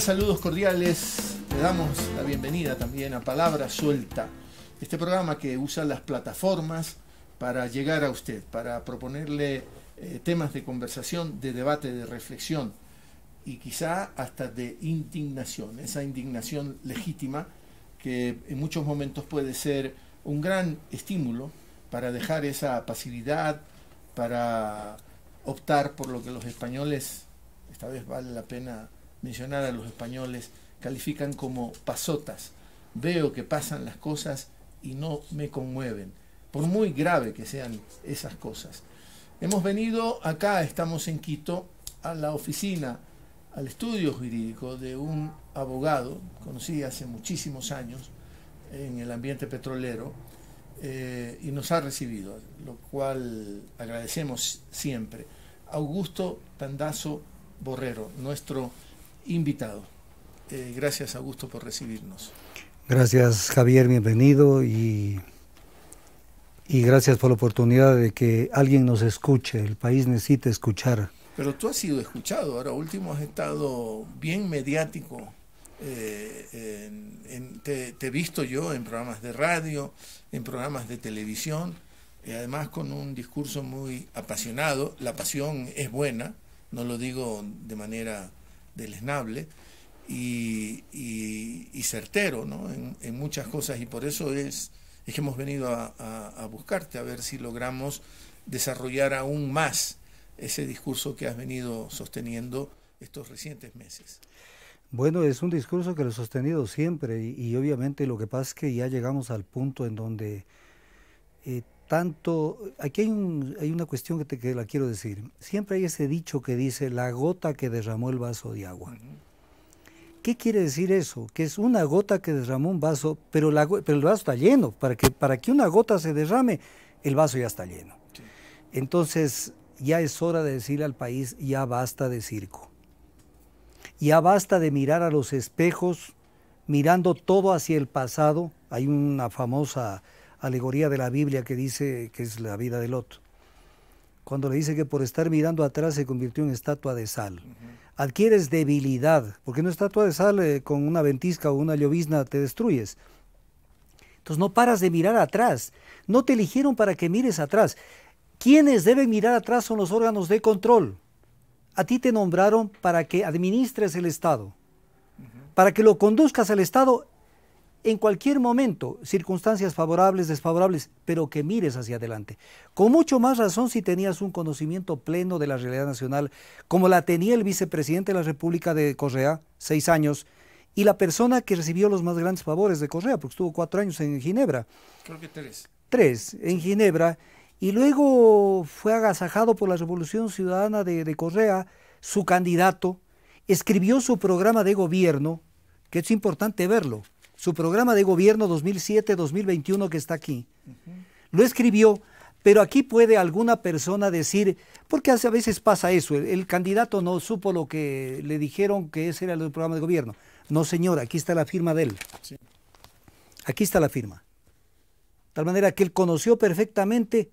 Saludos cordiales. Le damos la bienvenida también a Palabra Suelta, este programa que usa las plataformas para llegar a usted, para proponerle eh, temas de conversación, de debate, de reflexión y quizá hasta de indignación, esa indignación legítima que en muchos momentos puede ser un gran estímulo para dejar esa pasividad, para optar por lo que los españoles, esta vez vale la pena mencionar a los españoles, califican como pasotas. Veo que pasan las cosas y no me conmueven, por muy grave que sean esas cosas. Hemos venido acá, estamos en Quito, a la oficina, al estudio jurídico de un abogado, conocí hace muchísimos años en el ambiente petrolero, eh, y nos ha recibido, lo cual agradecemos siempre. Augusto Tandazo Borrero, nuestro invitado. Eh, gracias Augusto por recibirnos. Gracias Javier, bienvenido y, y gracias por la oportunidad de que alguien nos escuche, el país necesita escuchar. Pero tú has sido escuchado, ahora último has estado bien mediático, eh, te, he visto yo en programas de radio, en programas de televisión, y además con un discurso muy apasionado, la pasión es buena, no lo digo de manera deleznable y, y, certero ¿no? en, muchas cosas y por eso es, es que hemos venido a, buscarte a ver si logramos desarrollar aún más ese discurso que has venido sosteniendo estos recientes meses. Bueno, es un discurso que lo he sostenido siempre y, obviamente lo que pasa es que ya llegamos al punto en donde eh, tanto, aquí hay, una cuestión que, te, la quiero decir. Siempre hay ese dicho que dice la gota que derramó el vaso de agua. ¿Qué quiere decir eso? Que es una gota que derramó un vaso, pero, el vaso está lleno. Para que, una gota se derrame, el vaso ya está lleno. Entonces, ya es hora de decirle al país, ya basta de circo. Ya basta de mirar a los espejos, mirando todo hacia el pasado. Hay una famosa alegoría de la Biblia que dice que es la vida de Lot. Cuando le dice que por estar mirando atrás se convirtió en estatua de sal. Adquieres debilidad, porque una estatua de sal eh, con una ventisca o una llovizna te destruyes. Entonces no paras de mirar atrás. No te eligieron para que mires atrás. Quienes deben mirar atrás son los órganos de control. A ti te nombraron para que administres el Estado, para que lo conduzcas al Estado en cualquier momento, circunstancias favorables, desfavorables, pero que mires hacia adelante. Con mucho más razón si tenías un conocimiento pleno de la realidad nacional, como la tenía el vicepresidente de la República de Correa, seis años, y la persona que recibió los más grandes favores de Correa, porque estuvo cuatro años en Ginebra. Creo que tres. Tres, en Ginebra, y luego fue agasajado por la Revolución Ciudadana de, de Correa, su candidato, escribió su programa de gobierno, que es importante verlo su programa de gobierno 2007-2021 que está aquí. Lo escribió, pero aquí puede alguna persona decir, porque a veces pasa eso, el, candidato no supo lo que le dijeron que ese era el programa de gobierno. No, señor, aquí está la firma de él. Aquí está la firma. De tal manera que él conoció perfectamente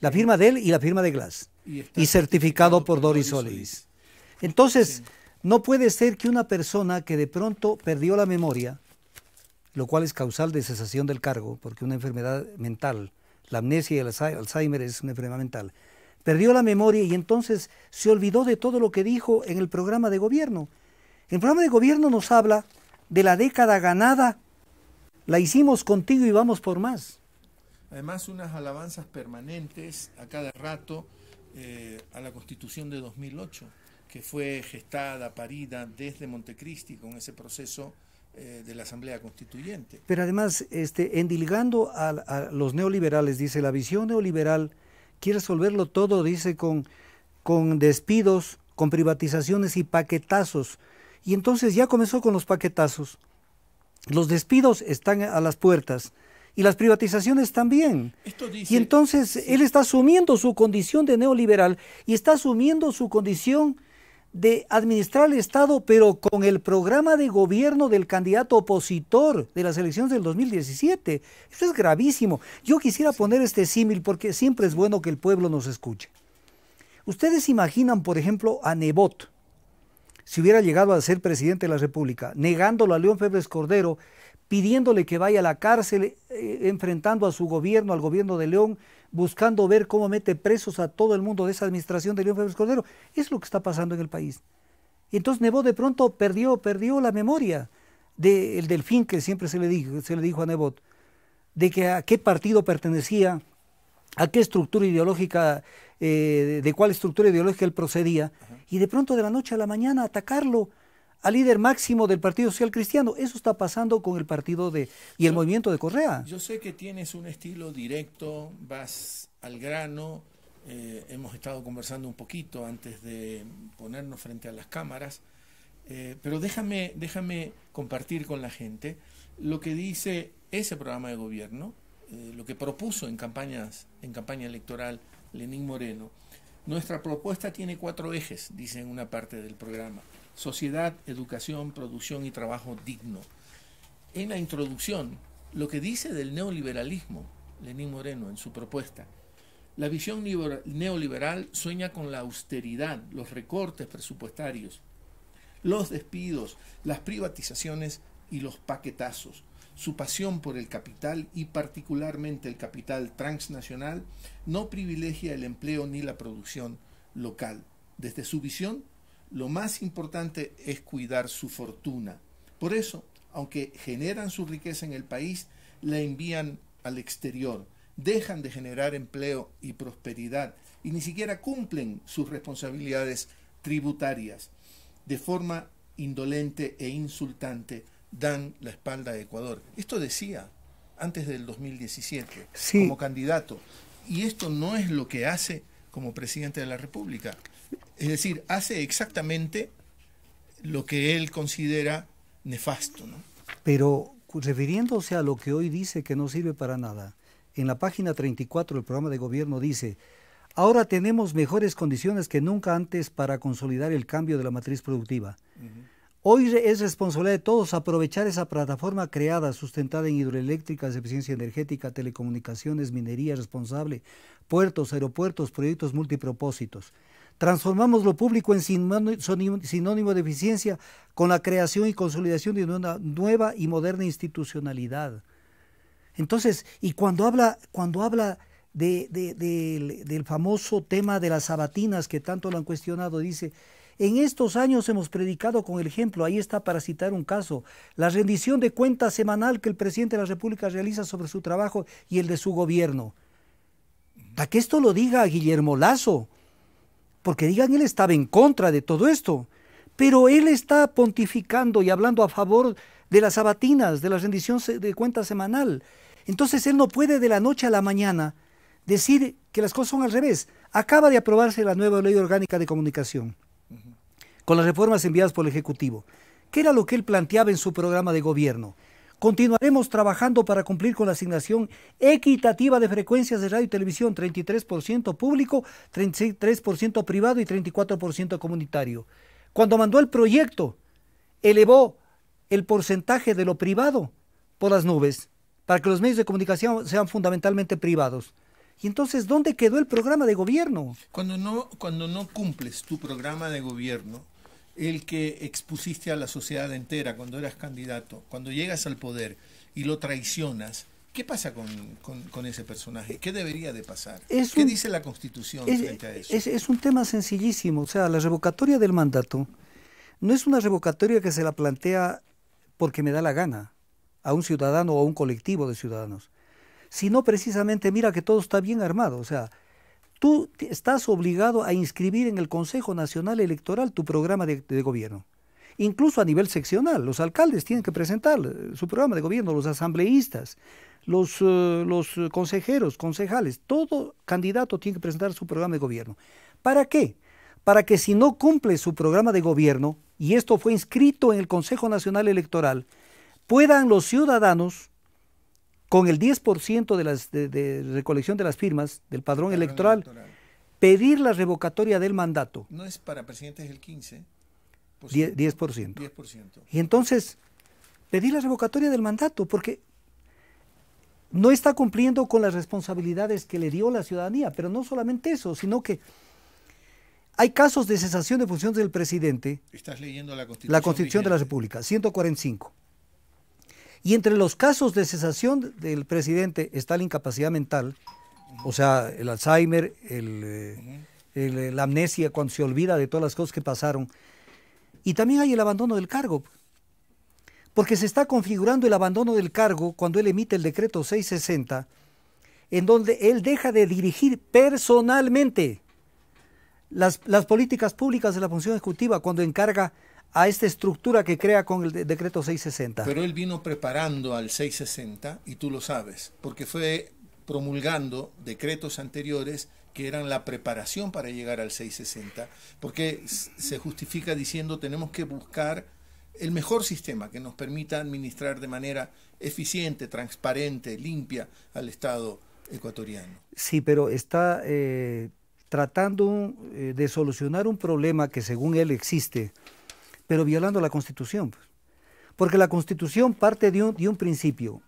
la firma de él y la firma de Glass. Y, certificado, por Doris Solis. Entonces, no puede ser que una persona que de pronto perdió la memoria, lo cual es causal de cesación del cargo, porque una enfermedad mental, la amnesia y el Alzheimer es una enfermedad mental. Perdió la memoria y entonces se olvidó de todo lo que dijo en el programa de gobierno. El programa de gobierno nos habla de la década ganada, la hicimos contigo y vamos por más. Además, unas alabanzas permanentes a cada rato eh, a la Constitución de 2008, que fue gestada, parida desde Montecristi con ese proceso eh, de la Asamblea Constituyente. Pero además, este, endilgando a, los neoliberales, dice, la visión neoliberal quiere resolverlo todo, dice, con, con despidos, con privatizaciones y paquetazos. Y entonces ya comenzó con los paquetazos. Los despidos están a las puertas y las privatizaciones también. y entonces él está asumiendo su condición de neoliberal y está asumiendo su condición de administrar el Estado, pero con el programa de gobierno del candidato opositor de las elecciones del 2017. Esto es gravísimo. Yo quisiera poner este símil porque siempre es bueno que el pueblo nos escuche. Ustedes imaginan, por ejemplo, a Nebot, si hubiera llegado a ser presidente de la República, negándolo a León Febres Cordero, pidiéndole que vaya a la cárcel, eh, enfrentando a su gobierno, al gobierno de León, buscando ver cómo mete presos a todo el mundo de esa administración de León Febres Cordero. Es lo que está pasando en el país. Y entonces Nebot de pronto perdió, perdió la memoria del delfín que siempre se le, dijo, se le dijo a Nebot, de que a qué partido pertenecía, a qué estructura ideológica, eh, de, cuál estructura ideológica él procedía, y de pronto de la noche a la mañana atacarlo al líder máximo del Partido Social Cristiano. Eso está pasando con el partido de y el movimiento de Correa. Yo sé que tienes un estilo directo, vas al grano. Eh, hemos estado conversando un poquito antes de ponernos frente a las cámaras, eh, pero déjame, déjame compartir con la gente lo que dice ese programa de gobierno, eh, lo que propuso en campañas, en campaña electoral Lenín Moreno. Nuestra propuesta tiene cuatro ejes, dice en una parte del programa sociedad, educación, producción y trabajo digno. En la introducción, lo que dice del neoliberalismo, Lenín Moreno, en su propuesta, la visión neoliberal sueña con la austeridad, los recortes presupuestarios, los despidos, las privatizaciones y los paquetazos. Su pasión por el capital y particularmente el capital transnacional no privilegia el empleo ni la producción local. Desde su visión, lo más importante es cuidar su fortuna. Por eso, aunque generan su riqueza en el país, la envían al exterior, dejan de generar empleo y prosperidad y ni siquiera cumplen sus responsabilidades tributarias. De forma indolente e insultante dan la espalda a Ecuador. Esto decía antes del 2017 como candidato. Y esto no es lo que hace como presidente de la República. Es decir, hace exactamente lo que él considera nefasto. Pero refiriéndose a lo que hoy dice que no sirve para nada, en la página 34 del programa de gobierno dice, ahora tenemos mejores condiciones que nunca antes para consolidar el cambio de la matriz productiva. Hoy es responsabilidad de todos aprovechar esa plataforma creada, sustentada en hidroeléctricas, eficiencia energética, telecomunicaciones, minería responsable, puertos, aeropuertos, proyectos multipropósitos. Transformamos lo público en sinónimo de eficiencia con la creación y consolidación de una nueva y moderna institucionalidad. Entonces, y cuando habla, cuando habla del, famoso tema de las sabatinas que tanto lo han cuestionado, dice, en estos años hemos predicado con el ejemplo, ahí está para citar un caso, la rendición de cuentas semanal que el presidente de la República realiza sobre su trabajo y el de su gobierno. Para que esto lo diga Guillermo Lazo, porque digan, él estaba en contra de todo esto, pero él está pontificando y hablando a favor de las sabatinas, de la rendición de cuenta semanal. Entonces él no puede de la noche a la mañana decir que las cosas son al revés. Acaba de aprobarse la nueva ley orgánica de comunicación, con las reformas enviadas por el Ejecutivo. ¿Qué era lo que él planteaba en su programa de gobierno? Continuaremos trabajando para cumplir con la asignación equitativa de frecuencias de radio y televisión, 33% público, 33% privado y 34% comunitario. Cuando mandó el proyecto, elevó el porcentaje de lo privado por las nubes, para que los medios de comunicación sean fundamentalmente privados. Y entonces, ¿dónde quedó el programa de gobierno? Cuando no, cuando no cumples tu programa de gobierno, el que expusiste a la sociedad entera cuando eras candidato, cuando llegas al poder y lo traicionas, ¿qué pasa con, ese personaje? ¿Qué debería de pasar? ¿Qué dice la Constitución frente a eso? es, un tema sencillísimo, o sea, la revocatoria del mandato no es una revocatoria que se la plantea porque me da la gana a un ciudadano o a un colectivo de ciudadanos, sino precisamente, mira que todo está bien armado, o sea, tú estás obligado a inscribir en el Consejo Nacional Electoral tu programa de, gobierno. Incluso a nivel seccional, los alcaldes tienen que presentar eh, su programa de gobierno, los asambleístas, los, eh, los consejeros, concejales, todo candidato tiene que presentar su programa de gobierno. ¿Para qué? Para que si no cumple su programa de gobierno, y esto fue inscrito en el Consejo Nacional Electoral, puedan los ciudadanos con el 10% de, las, recolección de las firmas del padrón, electoral, pedir la revocatoria del mandato. No es para presidente, es el 15%. 10%. Y entonces, pedir la revocatoria del mandato, porque no está cumpliendo con las responsabilidades que le dio la ciudadanía, pero no solamente eso, sino que hay casos de cesación de funciones del presidente. Estás leyendo la Constitución. La Constitución de la República, 145. Y entre los casos de cesación del presidente está la incapacidad mental, o sea, el Alzheimer, eh, eh, la amnesia, cuando se olvida de todas las cosas que pasaron. Y también hay el abandono del cargo, porque se está configurando el abandono del cargo cuando él emite el decreto 660, en donde él deja de dirigir personalmente las políticas públicas de la función ejecutiva, cuando encarga a esta estructura que crea con el decreto 660. Pero él vino preparando al 660 y tú lo sabes, porque fue promulgando decretos anteriores que eran la preparación para llegar al 660, porque se justifica diciendo tenemos que buscar el mejor sistema que nos permita administrar de manera eficiente, transparente, limpia al Estado ecuatoriano. Sí, pero está eh, tratando eh, de solucionar un problema que según él existe, pero violando la Constitución. Pues. Porque la Constitución parte de un, de un principio,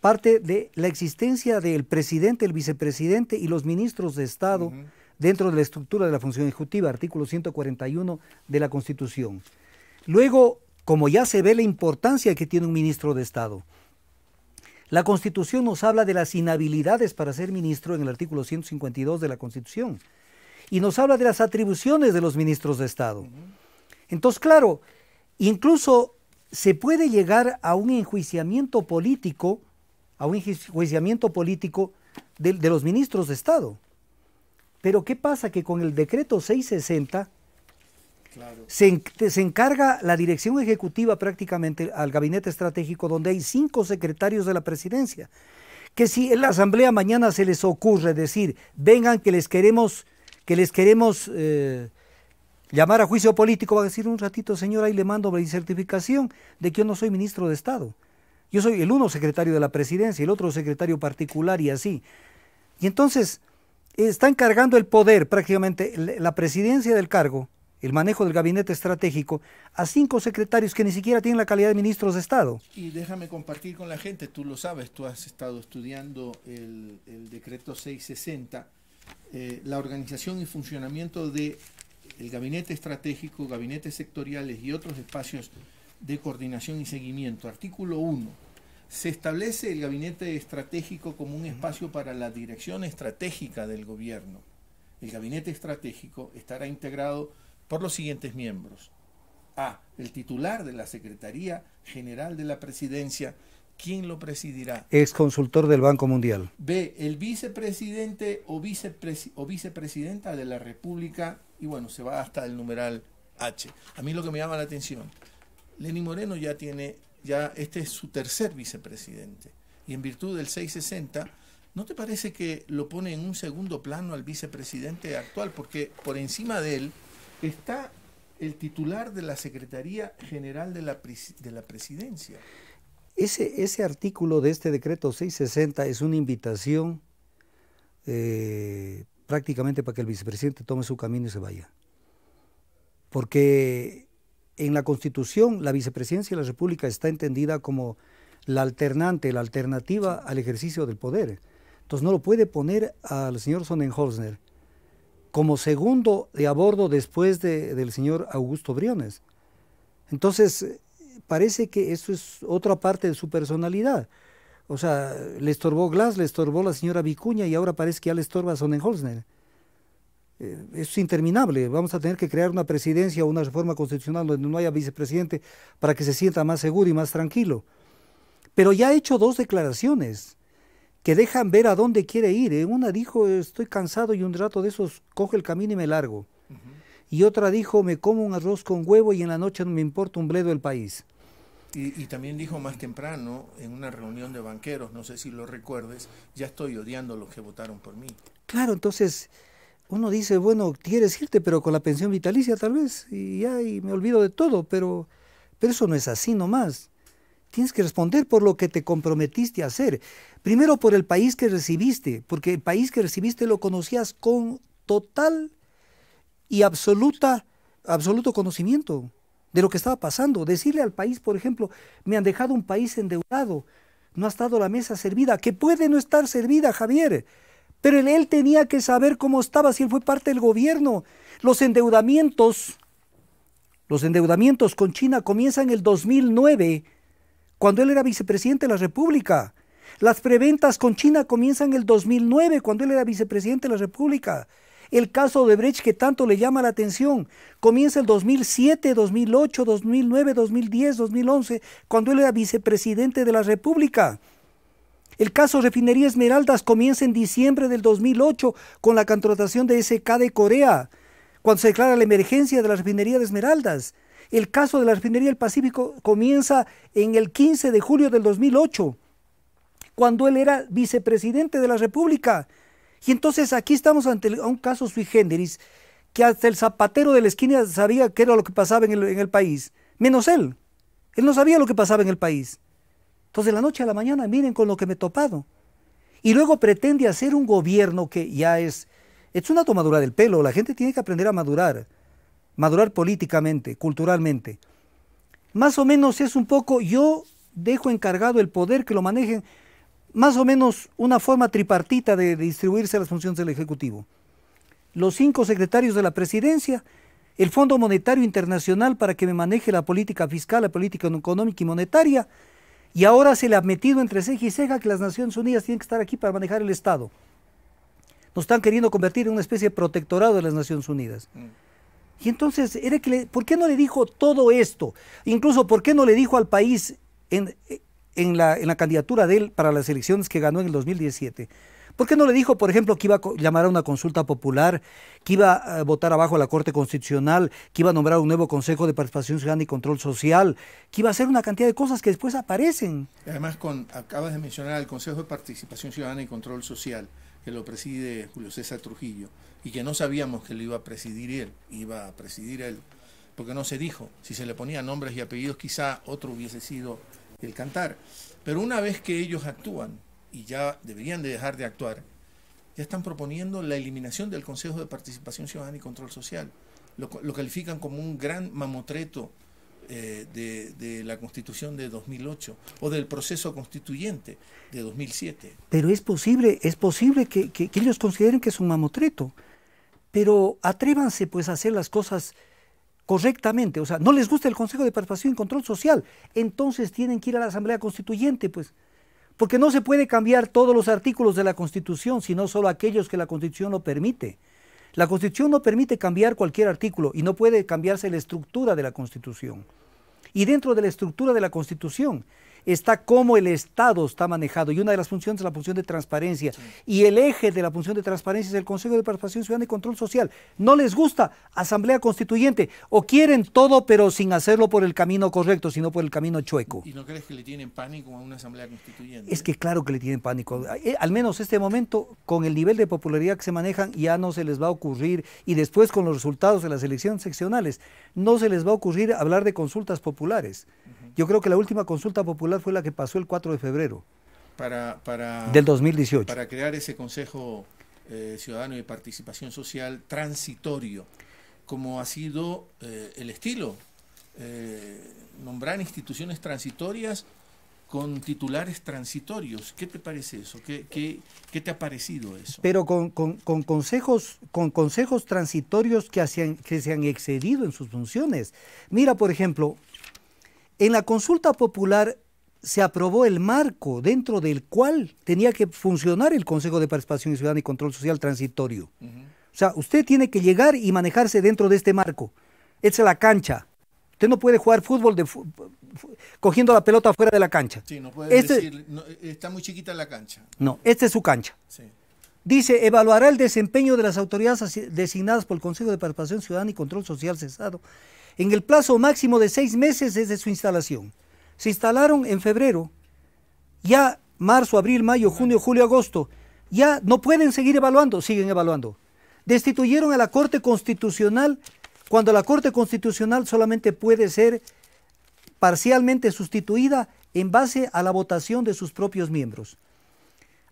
parte de la existencia del presidente, el vicepresidente y los ministros de Estado dentro de la estructura de la función ejecutiva, artículo 141 de la Constitución. Luego, como ya se ve la importancia que tiene un ministro de Estado, la Constitución nos habla de las inhabilidades para ser ministro en el artículo 152 de la Constitución y nos habla de las atribuciones de los ministros de Estado. Entonces, claro, incluso se puede llegar a un enjuiciamiento político, a un enjuiciamiento político de, los ministros de Estado. Pero ¿qué pasa? Que con el decreto 660 Se, encarga la dirección ejecutiva prácticamente al gabinete estratégico, donde hay cinco secretarios de la presidencia. Que si en la asamblea mañana se les ocurre decir, vengan que les queremos, que les queremos eh, llamar a juicio político, va a decir un ratito, señor, ahí le mando la certificación de que yo no soy ministro de Estado. Yo soy el uno secretario de la presidencia, el otro secretario particular y así. Y entonces está encargando el poder, prácticamente la presidencia del cargo, el manejo del gabinete estratégico, a cinco secretarios que ni siquiera tienen la calidad de ministros de Estado. Y déjame compartir con la gente, tú lo sabes, tú has estado estudiando el, decreto 660. Eh, la organización y funcionamiento de el Gabinete Estratégico, Gabinetes Sectoriales y otros espacios de coordinación y seguimiento. Artículo 1. Se establece el Gabinete Estratégico como un espacio para la dirección estratégica del Gobierno. El Gabinete Estratégico estará integrado por los siguientes miembros. A. El titular de la Secretaría General de la Presidencia, ¿Quién lo presidirá? Es consultor del Banco Mundial. B. El vicepresidente o, vicepresidenta de la República y bueno, se va hasta el numeral H. A mí lo que me llama la atención, Lenny Moreno ya tiene, ya este es su tercer vicepresidente y en virtud del 660, ¿no te parece que lo pone en un segundo plano al vicepresidente actual? Porque por encima de él está el titular de la Secretaría General de la, de la Presidencia. Ese, ese artículo de este decreto 660 es una invitación eh, prácticamente para que el vicepresidente tome su camino y se vaya. Porque en la Constitución la vicepresidencia de la República está entendida como la alternante, la alternativa al ejercicio del poder. Entonces no lo puede poner al señor Sonnenholzner como segundo de a bordo después de, del señor Augusto Briones. Entonces eh, parece que eso es otra parte de su personalidad. O sea, le estorbó Glass, le estorbó la señora Vicuña y ahora parece que ya le estorba a Sonnenholzner. Eh, es interminable. Vamos a tener que crear una presidencia o una reforma constitucional donde no haya vicepresidente para que se sienta más seguro y más tranquilo. Pero ya ha hecho dos declaraciones que dejan ver a dónde quiere ir. Eh. Una dijo, estoy cansado y un rato de esos, coge el camino y me largo. Y otra dijo, me como un arroz con huevo y en la noche no me importa un bledo el país. Y, también dijo más temprano en una reunión de banqueros, no sé si lo recuerdes, ya estoy odiando a los que votaron por mí. Claro, entonces uno dice, bueno, quieres irte, pero con la pensión vitalicia tal vez, y ya y me olvido de todo, pero, pero eso no es así nomás. Tienes que responder por lo que te comprometiste a hacer. Primero por el país que recibiste, porque el país que recibiste lo conocías con total y absoluta, absoluto conocimiento de lo que estaba pasando. Decirle al país, por ejemplo, me han dejado un país endeudado, no ha estado la mesa servida, que puede no estar servida, Javier. Pero él, tenía que saber cómo estaba, si él fue parte del gobierno. Los endeudamientos, los endeudamientos con China comienzan en el 2009, cuando él era vicepresidente de la República. Las preventas con China comienzan en el 2009, cuando él era vicepresidente de la República el caso de Brecht que tanto le llama la atención. Comienza el 2007, 2008, 2009, 2010, 2011, cuando él era vicepresidente de la República. El caso Refinería Esmeraldas comienza en diciembre del 2008 con la contratación de SK de Corea, cuando se declara la emergencia de la Refinería de Esmeraldas. El caso de la Refinería del Pacífico comienza en el 15 de julio del 2008, cuando él era vicepresidente de la República. Y entonces aquí estamos ante un caso sui generis que hasta el zapatero de la esquina sabía qué era lo que pasaba en el, país, menos él. Él no sabía lo que pasaba en el país. Entonces, de la noche a la mañana, miren con lo que me he topado. Y luego pretende hacer un gobierno que ya es. Es una tomadura del pelo. La gente tiene que aprender a madurar. Madurar políticamente, culturalmente. Más o menos es un poco. Yo dejo encargado el poder que lo manejen más o menos una forma tripartita de distribuirse las funciones del Ejecutivo. Los cinco secretarios de la presidencia, el Fondo Monetario Internacional para que me maneje la política fiscal, la política económica y monetaria, y ahora se le ha metido entre ceja y ceja que las Naciones Unidas tienen que estar aquí para manejar el Estado. Nos están queriendo convertir en una especie de protectorado de las Naciones Unidas. Mm. Y entonces, ¿por qué no le dijo todo esto? Incluso, ¿por qué no le dijo al país en, en la, candidatura de él para las elecciones que ganó en el 2017? ¿Por qué no le dijo, por ejemplo, que iba a llamar a una consulta popular, que iba a votar abajo a la Corte Constitucional, que iba a nombrar un nuevo Consejo de Participación Ciudadana y Control Social, que iba a hacer una cantidad de cosas que después aparecen? Además, acabas de mencionar al Consejo de Participación Ciudadana y Control Social, que lo preside Julio César Trujillo, y que no sabíamos que lo iba a presidir él, iba a presidir él, porque no se dijo. Si se le ponía nombres y apellidos, quizá otro hubiese sido el cantar. Pero una vez que ellos actúan, y ya deberían de dejar de actuar, ya están proponiendo la eliminación del Consejo de Participación Ciudadana y Control Social. Lo, califican como un gran mamotreto eh, de, la Constitución de 2008 o del proceso constituyente de 2007. Pero es posible, es posible que, ellos consideren que es un mamotreto. Pero atrévanse pues a hacer las cosas correctamente, o sea, no les gusta el Consejo de Participación y Control Social, entonces tienen que ir a la Asamblea Constituyente, pues. Porque no se puede cambiar todos los artículos de la Constitución, sino solo aquellos que la Constitución no permite. La Constitución no permite cambiar cualquier artículo y no puede cambiarse la estructura de la Constitución. Y dentro de la estructura de la Constitución está cómo el Estado está manejado. Y una de las funciones es la función de transparencia. Y el eje de la función de transparencia es el Consejo de Participación Ciudadana y Control Social. No les gusta Asamblea Constituyente. O quieren todo, pero sin hacerlo por el camino correcto, sino por el camino chueco. ¿Y no crees que le tienen pánico a una Asamblea Constituyente? Es que claro que le tienen pánico. Eh, al menos este momento, con el nivel de popularidad que se manejan, ya no se les va a ocurrir. Y después con los resultados de las elecciones seccionales, no se les va a ocurrir hablar de consultas populares. Yo creo que la última consulta popular fue la que pasó el 4 de febrero. Para, del 2018. Para crear ese Consejo eh, Ciudadano de Participación Social transitorio, como ha sido eh, el estilo. Eh, nombrar instituciones transitorias con titulares transitorios. ¿Qué te parece eso? ¿Qué, te ha parecido eso? Pero con, con, consejos, con consejos transitorios que, hacían, que se han excedido en sus funciones. Mira, por ejemplo, en la consulta popular se aprobó el marco dentro del cual tenía que funcionar el Consejo de Participación Ciudadana y Control Social Transitorio. O sea, usted tiene que llegar y manejarse dentro de este marco. Esa es la cancha. Usted no puede jugar fútbol cogiendo la pelota fuera de la cancha. Sí, no puede este decir, está muy chiquita la cancha. No, esta es su cancha. Dice, evaluará el desempeño de las autoridades designadas por el Consejo de Participación Ciudadana y Control Social cesado en el plazo máximo de seis meses desde su instalación. Se instalaron en febrero, ya marzo, abril, mayo, junio, julio, agosto. Ya no pueden seguir evaluando, siguen evaluando. Destituyeron a la Corte Constitucional cuando la Corte Constitucional solamente puede ser parcialmente sustituida en base a la votación de sus propios miembros.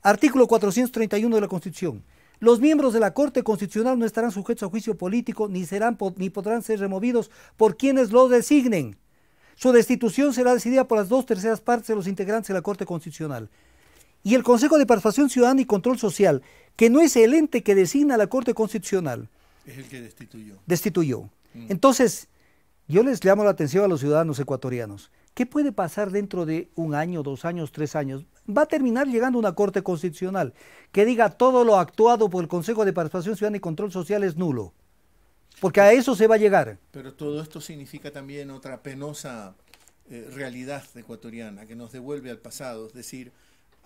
Artículo 431 de la Constitución. Los miembros de la Corte Constitucional no estarán sujetos a juicio político ni, serán, ni podrán ser removidos por quienes los designen. Su destitución será decidida por las dos terceras partes de los integrantes de la Corte Constitucional. Y el Consejo de Participación Ciudadana y Control Social, que no es el ente que designa la Corte Constitucional. Es el que destituyó. Destituyó. Mm. Entonces, yo les llamo la atención a los ciudadanos ecuatorianos. ¿Qué puede pasar dentro de un año, dos años, tres años? Va a terminar llegando una Corte Constitucional que diga todo lo actuado por el Consejo de Participación Ciudadana y Control Social es nulo. Porque a eso se va a llegar. Pero todo esto significa también otra penosa eh, realidad ecuatoriana que nos devuelve al pasado, es decir,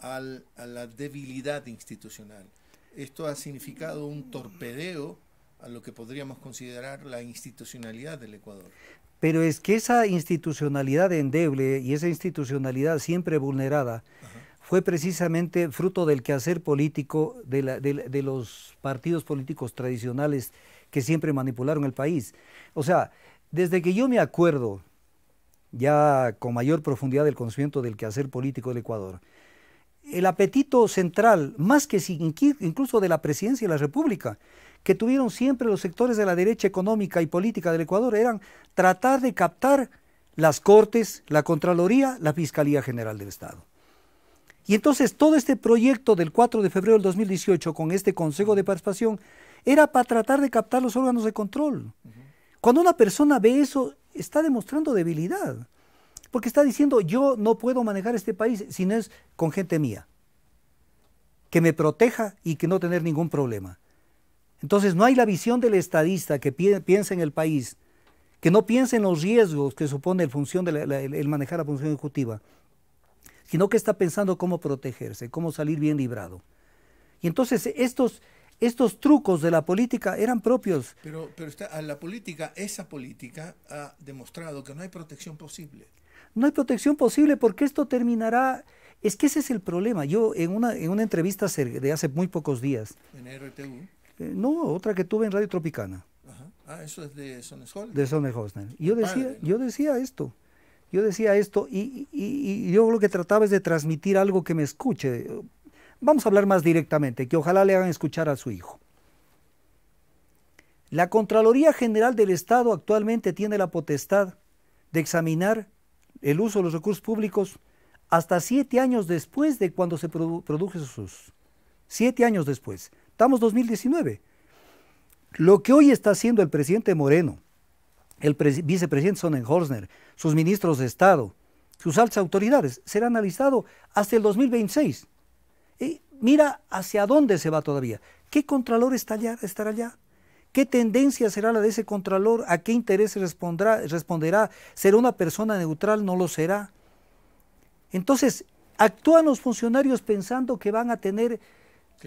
a la debilidad institucional. Esto ha significado un torpedeo a lo que podríamos considerar la institucionalidad del Ecuador. Pero es que esa institucionalidad endeble y esa institucionalidad siempre vulnerada fue precisamente fruto del quehacer político de, los partidos políticos tradicionales que siempre manipularon el país. O sea, desde que yo me acuerdo, ya con mayor profundidad del conocimiento del quehacer político del Ecuador, el apetito central, más que incluso de la presidencia de la República, que tuvieron siempre los sectores de la derecha económica y política del Ecuador eran tratar de captar las Cortes, la Contraloría, la Fiscalía General del Estado. Y entonces todo este proyecto del 4 de febrero del 2018 con este Consejo de Participación era para tratar de captar los órganos de control. Cuando una persona ve eso, está demostrando debilidad, porque está diciendo yo no puedo manejar este país si no es con gente mía, que me proteja y que no tener ningún problema. Entonces no hay la visión del estadista que piensa en el país, que no piensa en los riesgos que supone el, función de manejar la función ejecutiva, sino que está pensando cómo protegerse, cómo salir bien librado. Y entonces estos, estos trucos de la política eran propios. Pero, pero está, la política, esa política ha demostrado que no hay protección posible. No hay protección posible porque esto terminará... Es que ese es el problema. Yo en una, en una entrevista de hace muy pocos días... Eh, no, otra que tuve en Radio Tropicana. Ah, eso es de Sonne De yo decía, yo decía esto. Yo decía esto y, yo lo que trataba es de transmitir algo que me escuche. Vamos a hablar más directamente, que ojalá le hagan escuchar a su hijo. La Contraloría General del Estado actualmente tiene la potestad de examinar el uso de los recursos públicos hasta siete años después de cuando se produ produjo sus. Siete años después. Estamos 2019. Lo que hoy está haciendo el presidente Moreno, el vicepresidente Sonnenhorsner, sus ministros de Estado, sus altas autoridades, será analizado hasta el 2026. Y mira hacia dónde se va todavía. ¿Qué contralor estará allá? ¿Qué tendencia será la de ese contralor? ¿A qué interés responderá? ¿Será una persona neutral? ¿No lo será? Entonces, actúan los funcionarios pensando que van a tener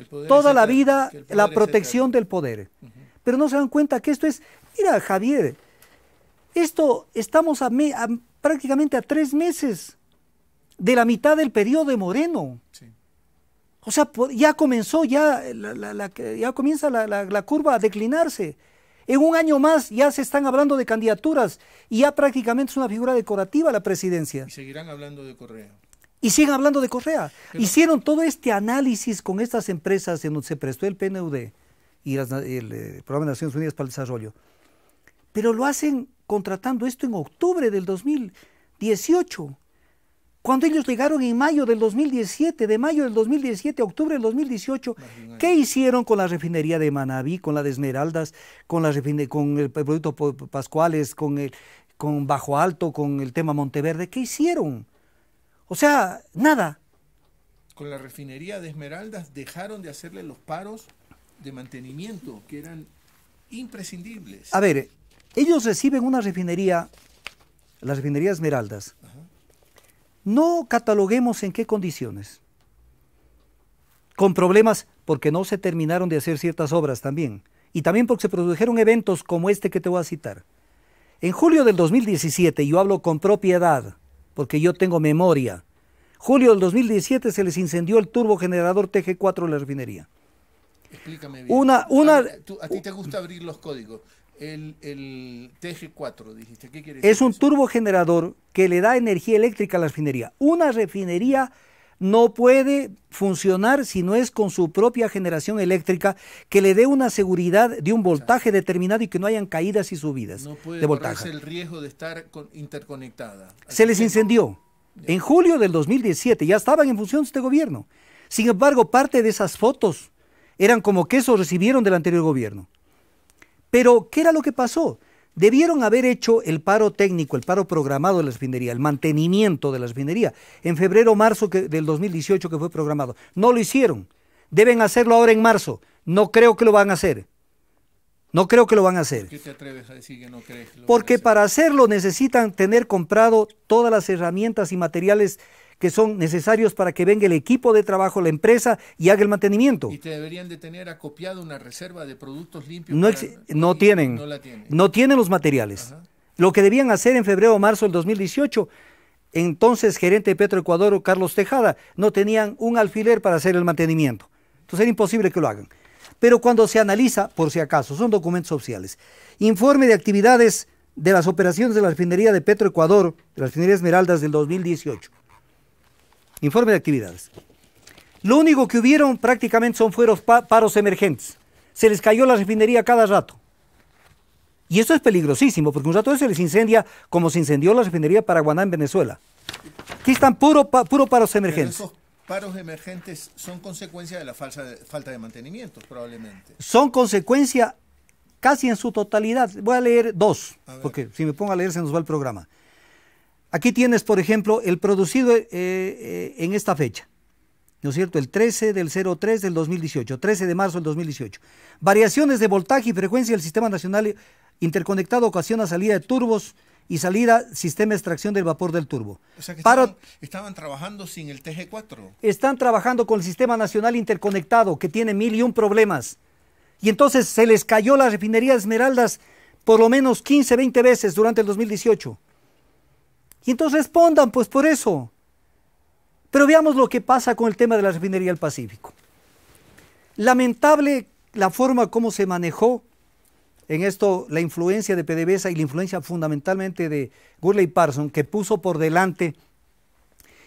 toda la vida la protección del poder. Pero no se dan cuenta que esto es, mira Javier, esto estamos a prácticamente a tres meses de la mitad del periodo de Moreno. O sea, ya comenzó, ya, ya comienza la curva a declinarse. En un año más ya se están hablando de candidaturas y ya prácticamente es una figura decorativa la presidencia. Y seguirán hablando de Correa. Y siguen hablando de Correa. Hicieron todo este análisis con estas empresas en donde se prestó el PNUD y el, eh, Programa de Naciones Unidas para el Desarrollo. Pero lo hacen contratando esto en octubre del 2018. Cuando ellos llegaron en mayo del 2017, de mayo del 2017 a octubre del 2018, ¿qué hicieron con la refinería de Manabí, con la de Esmeraldas, con, la con el producto Pascuales, con, el, con Bajo Alto, con el tema Monteverde? ¿Qué hicieron? O sea, nada. Con la refinería de Esmeraldas dejaron de hacerle los paros de mantenimiento que eran imprescindibles. A ver, ellos reciben una refinería, la refinería Esmeraldas. No cataloguemos en qué condiciones. Con problemas porque no se terminaron de hacer ciertas obras también. Y también porque se produjeron eventos como este que te voy a citar. En julio del 2017, yo hablo con propiedad porque yo tengo memoria. Julio del 2017 se les incendió el turbogenerador TG4 de la refinería. Explícame bien. Una, una, a, ti te gusta abrir los códigos. El, TG4, dijiste. ¿Qué quiere decir? Es un turbogenerador que le da energía eléctrica a la refinería. Una refinería no puede funcionar si no es con su propia generación eléctrica que le dé una seguridad de un voltaje determinado y que no hayan caídas y subidas no puede de el riesgo de estar interconectada. Se les incendió. En julio del 2017 ya estaban en función de este gobierno. Sin embargo, parte de esas fotos eran como que eso recibieron del anterior gobierno. Pero, ¿qué era lo que pasó? Debieron haber hecho el paro técnico, el paro programado de la refinería, el mantenimiento de la refinería, en febrero o marzo del 2018 que fue programado. No lo hicieron. Deben hacerlo ahora en marzo. No creo que lo van a hacer. No creo que lo van a hacer. ¿Por qué te atreves a decir que no crees que lo Porque van a hacer? para hacerlo necesitan tener comprado todas las herramientas y materiales que son necesarios para que venga el equipo de trabajo, la empresa y haga el mantenimiento. Y te deberían de tener acopiado una reserva de productos limpios. No, tienen. No, tienen. los materiales. Lo que debían hacer en febrero o marzo del 2018 entonces gerente de Petroecuador, Carlos Tejada, no tenían un alfiler para hacer el mantenimiento. Entonces era imposible que lo hagan. Pero cuando se analiza, por si acaso, son documentos oficiales, informe de actividades de las operaciones de la refinería de Petroecuador, de la refinería Esmeraldas del 2018. Informe de actividades. Lo único que hubieron prácticamente son fueros paros emergentes. Se les cayó la refinería cada rato. Y eso es peligrosísimo, porque un rato se les incendia como se incendió la refinería Paraguaná en Venezuela. Aquí están puro, puro paros emergentes. paros emergentes son consecuencia de la falsa falta de mantenimiento, probablemente. Son consecuencia casi en su totalidad. Voy a leer dos, porque si me pongo a leer se nos va el programa. Aquí tienes, por ejemplo, el producido eh, eh, en esta fecha, ¿no es cierto? El 13 del 03 del 2018, 13 de marzo del 2018. Variaciones de voltaje y frecuencia del sistema nacional interconectado ocasiona salida de turbos y salida sistema de extracción del vapor del turbo. O sea que estaban, trabajando sin el TG4. Están trabajando con el sistema nacional interconectado que tiene mil y un problemas. Y entonces se les cayó la refinería de Esmeraldas por lo menos 15, 20 veces durante el 2018. Y entonces respondan, pues por eso. Pero veamos lo que pasa con el tema de la refinería del Pacífico. Lamentable la forma como se manejó en esto la influencia de PDVSA y la influencia fundamentalmente de Gurley Parson, que puso por delante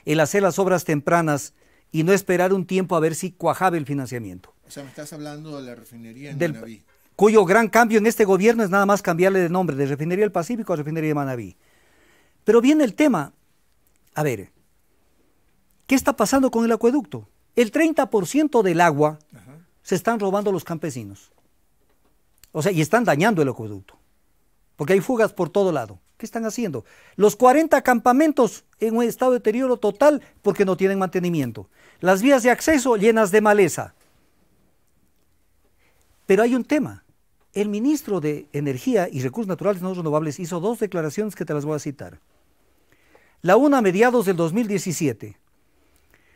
el hacer las obras tempranas y no esperar un tiempo a ver si cuajaba el financiamiento. O sea, me estás hablando de la refinería Manaví. Cuyo gran cambio en este gobierno es nada más cambiarle de nombre de refinería del Pacífico a refinería de Manaví. Pero viene el tema, a ver, ¿qué está pasando con el acueducto? El 30% del agua se están robando los campesinos. O sea, y están dañando el acueducto, porque hay fugas por todo lado. ¿Qué están haciendo? Los 40 campamentos en un estado de deterioro total porque no tienen mantenimiento. Las vías de acceso llenas de maleza. Pero hay un tema. El ministro de Energía y Recursos Naturales No Renovables hizo dos declaraciones que te las voy a citar. La una a mediados del 2017,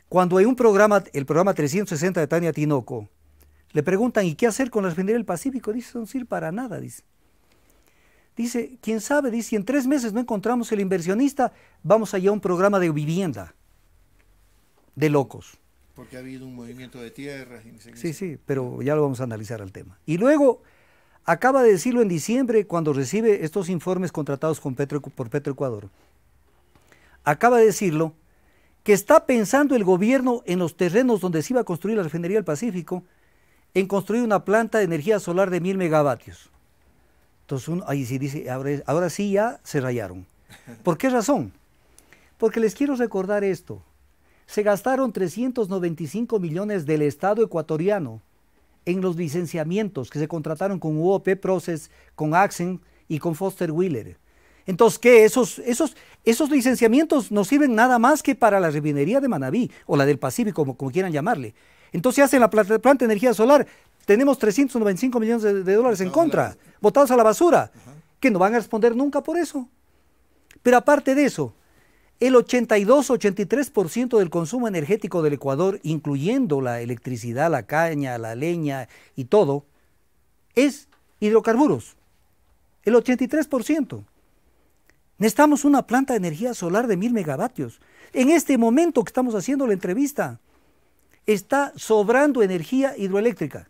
cuando hay un programa, el programa 360 de Tania Tinoco, le preguntan, ¿y qué hacer con las mineras del Pacífico? Dice, no sirve para nada, dice. Dice, quién sabe, dice, si en tres meses no encontramos el inversionista, vamos allá a un programa de vivienda. De locos. Porque ha habido un movimiento de tierras. Sí, sí, pero ya lo vamos a analizar al tema. Y luego, acaba de decirlo en diciembre, cuando recibe estos informes contratados con Petro, por Petroecuador acaba de decirlo, que está pensando el gobierno en los terrenos donde se iba a construir la refinería del Pacífico, en construir una planta de energía solar de mil megavatios. Entonces ahí sí dice, ahora, sí ya se rayaron. ¿Por qué razón? Porque les quiero recordar esto. Se gastaron 395 millones del Estado ecuatoriano en los licenciamientos que se contrataron con UOP Process, con Axen y con Foster Wheeler. Entonces, ¿qué? Esos, esos, esos licenciamientos no sirven nada más que para la refinería de Manabí o la del Pacífico, como, quieran llamarle. Entonces, hacen la planta, de energía solar, tenemos 395 millones de, dólares en contra, votados a la basura, que no van a responder nunca por eso. Pero aparte de eso, el 82-83% del consumo energético del Ecuador, incluyendo la electricidad, la caña, la leña y todo, es hidrocarburos. El 83%. Necesitamos una planta de energía solar de mil megavatios. En este momento que estamos haciendo la entrevista, está sobrando energía hidroeléctrica.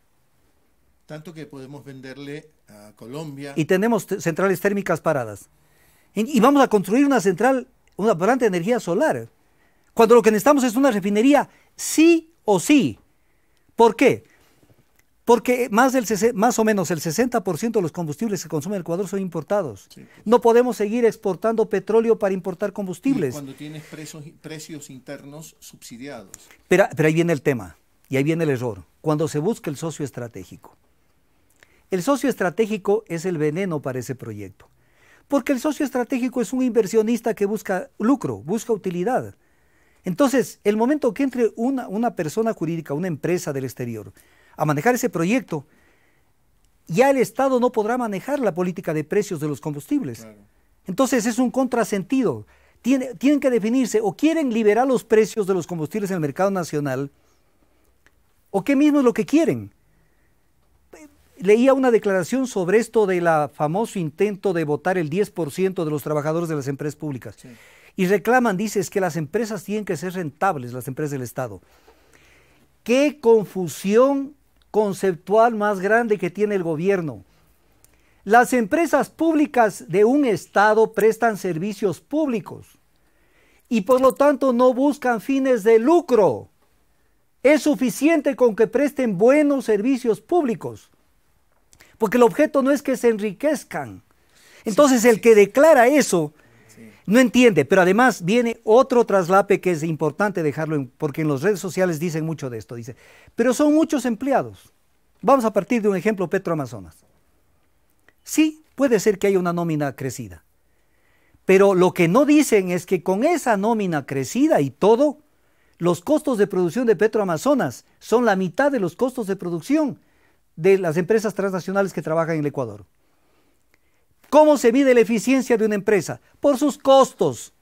Tanto que podemos venderle a Colombia. Y tenemos centrales térmicas paradas. Y, vamos a construir una central, una planta de energía solar. Cuando lo que necesitamos es una refinería, sí o sí. ¿Por qué? Porque más, del, más o menos el 60% de los combustibles que consume el Ecuador son importados. Pues. No podemos seguir exportando petróleo para importar combustibles. cuando tienes precios internos subsidiados. Pero, ahí viene el tema, y ahí viene el error. Cuando se busca el socio estratégico. El socio estratégico es el veneno para ese proyecto. Porque el socio estratégico es un inversionista que busca lucro, busca utilidad. Entonces, el momento que entre una, una persona jurídica, una empresa del exterior, a manejar ese proyecto, ya el Estado no podrá manejar la política de precios de los combustibles. Entonces es un contrasentido. tienen que definirse o quieren liberar los precios de los combustibles en el mercado nacional o qué mismo es lo que quieren. Leía una declaración sobre esto del famoso intento de votar el 10% de los trabajadores de las empresas públicas. Y reclaman, dice, es que las empresas tienen que ser rentables, las empresas del Estado. Qué confusión conceptual más grande que tiene el gobierno. Las empresas públicas de un Estado prestan servicios públicos y por lo tanto no buscan fines de lucro. Es suficiente con que presten buenos servicios públicos, porque el objeto no es que se enriquezcan. Entonces el que declara eso no entiende, pero además viene otro traslape que es importante dejarlo, porque en las redes sociales dicen mucho de esto. Dice, pero son muchos empleados. Vamos a partir de un ejemplo, Petro Amazonas. Sí, puede ser que haya una nómina crecida, pero lo que no dicen es que con esa nómina crecida y todo, los costos de producción de Petro Amazonas son la mitad de los costos de producción de las empresas transnacionales que trabajan en el Ecuador. ¿Cómo se mide la eficiencia de una empresa? Por sus costos.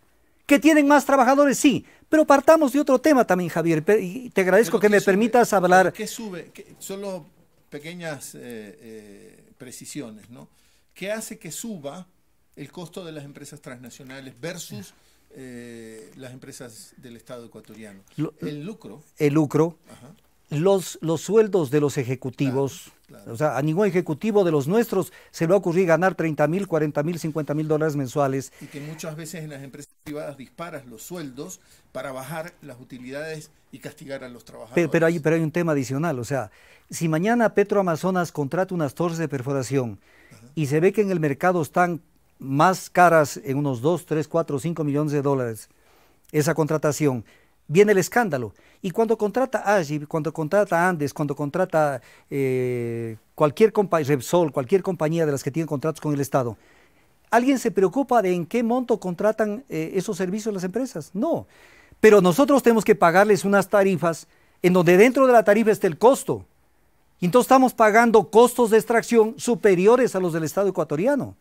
¿Que tienen más trabajadores? Sí. Pero partamos de otro tema también, Javier. Y te agradezco que me permitas hablar. ¿Qué sube? solo pequeñas eh, eh, precisiones, ¿no? ¿Qué hace que suba el costo de las empresas transnacionales versus eh, las empresas del Estado ecuatoriano? el lucro. El lucro. Los, los sueldos de los ejecutivos. O sea, a ningún ejecutivo de los nuestros se le va a ocurrir ganar 30 mil, 40 mil, 50 mil dólares mensuales. Y que muchas veces en las empresas privadas disparas los sueldos para bajar las utilidades y castigar a los trabajadores. Pero, hay, pero hay un tema adicional, o sea, si mañana Petro Amazonas contrata unas torres de perforación y se ve que en el mercado están más caras en unos 2, 3, 4, 5 millones de dólares esa contratación, viene el escándalo. Y cuando contrata Agib, cuando contrata Andes, cuando contrata eh, cualquier compañía, Repsol, cualquier compañía de las que tienen contratos con el Estado, ¿alguien se preocupa de en qué monto contratan eh, esos servicios las empresas? No. Pero nosotros tenemos que pagarles unas tarifas en donde dentro de la tarifa está el costo. Y entonces estamos pagando costos de extracción superiores a los del Estado ecuatoriano.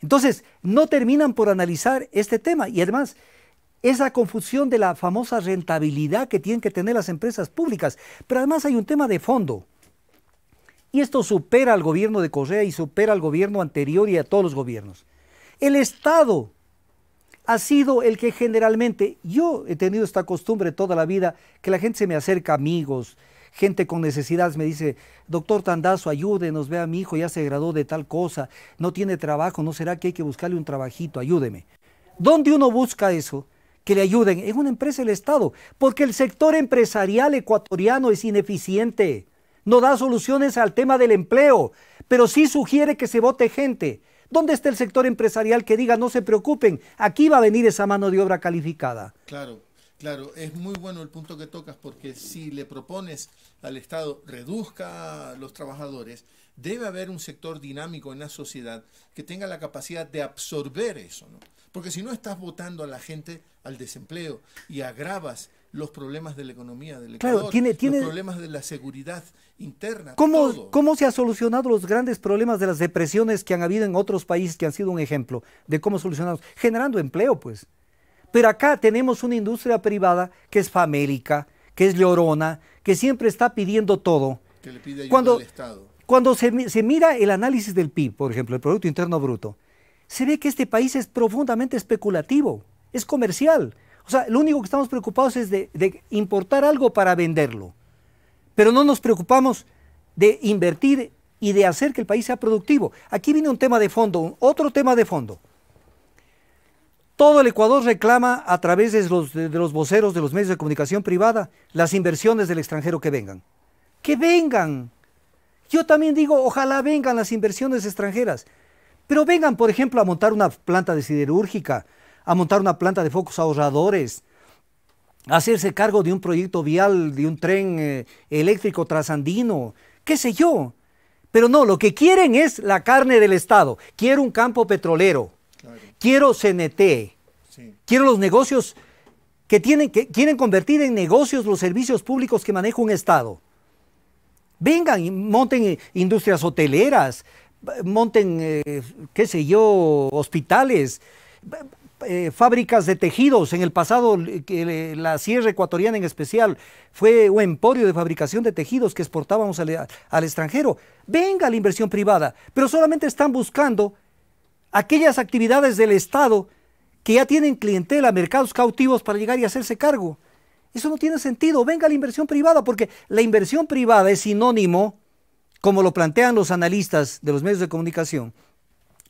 Entonces, no terminan por analizar este tema. Y además, esa confusión de la famosa rentabilidad que tienen que tener las empresas públicas. Pero además hay un tema de fondo. Y esto supera al gobierno de Correa y supera al gobierno anterior y a todos los gobiernos. El Estado ha sido el que generalmente, yo he tenido esta costumbre toda la vida, que la gente se me acerca amigos, gente con necesidades me dice, doctor Tandazo, ayúdenos, vea a mi hijo, ya se graduó de tal cosa, no tiene trabajo, ¿no será que hay que buscarle un trabajito? Ayúdeme. ¿Dónde uno busca eso? que le ayuden Es una empresa el Estado, porque el sector empresarial ecuatoriano es ineficiente, no da soluciones al tema del empleo, pero sí sugiere que se vote gente. ¿Dónde está el sector empresarial que diga no se preocupen, aquí va a venir esa mano de obra calificada? Claro, claro, es muy bueno el punto que tocas porque si le propones al Estado reduzca a los trabajadores, debe haber un sector dinámico en la sociedad que tenga la capacidad de absorber eso, ¿no? Porque si no estás votando a la gente al desempleo y agravas los problemas de la economía del Ecuador, los problemas de la seguridad interna. ¿Cómo, ¿Cómo se ha solucionado los grandes problemas de las depresiones que han habido en otros países que han sido un ejemplo de cómo solucionarlos? Generando empleo, pues. Pero acá tenemos una industria privada que es famélica, que es llorona, que siempre está pidiendo todo. Que le pide ayuda cuando, al Estado. Cuando se mira el análisis del PIB, por ejemplo, el Producto Interno Bruto, se ve que este país es profundamente especulativo, es comercial. O sea, lo único que estamos preocupados es de, importar algo para venderlo. Pero no nos preocupamos de invertir y de hacer que el país sea productivo. Aquí viene un tema de fondo, otro tema de fondo. Todo el Ecuador reclama a través de los, voceros de los medios de comunicación privada las inversiones del extranjero que vengan. Que vengan. Yo también digo, ojalá vengan las inversiones extranjeras, pero vengan, por ejemplo, a montar una planta de siderúrgica, a montar una planta de focos ahorradores, a hacerse cargo de un proyecto vial, de un tren eh, eléctrico trasandino, qué sé yo. Pero no, lo que quieren es la carne del Estado. Quiero un campo petrolero, quiero CNT, quiero los negocios que, tienen, que quieren convertir en negocios los servicios públicos que maneja un Estado. Vengan y monten eh, industrias hoteleras, monten, eh, qué sé yo, hospitales, eh, fábricas de tejidos. En el pasado, la Sierra Ecuatoriana en especial fue un emporio de fabricación de tejidos que exportábamos al, al extranjero. Venga la inversión privada, pero solamente están buscando aquellas actividades del Estado que ya tienen clientela, mercados cautivos para llegar y hacerse cargo. Eso no tiene sentido. Venga la inversión privada, porque la inversión privada es sinónimo como lo plantean los analistas de los medios de comunicación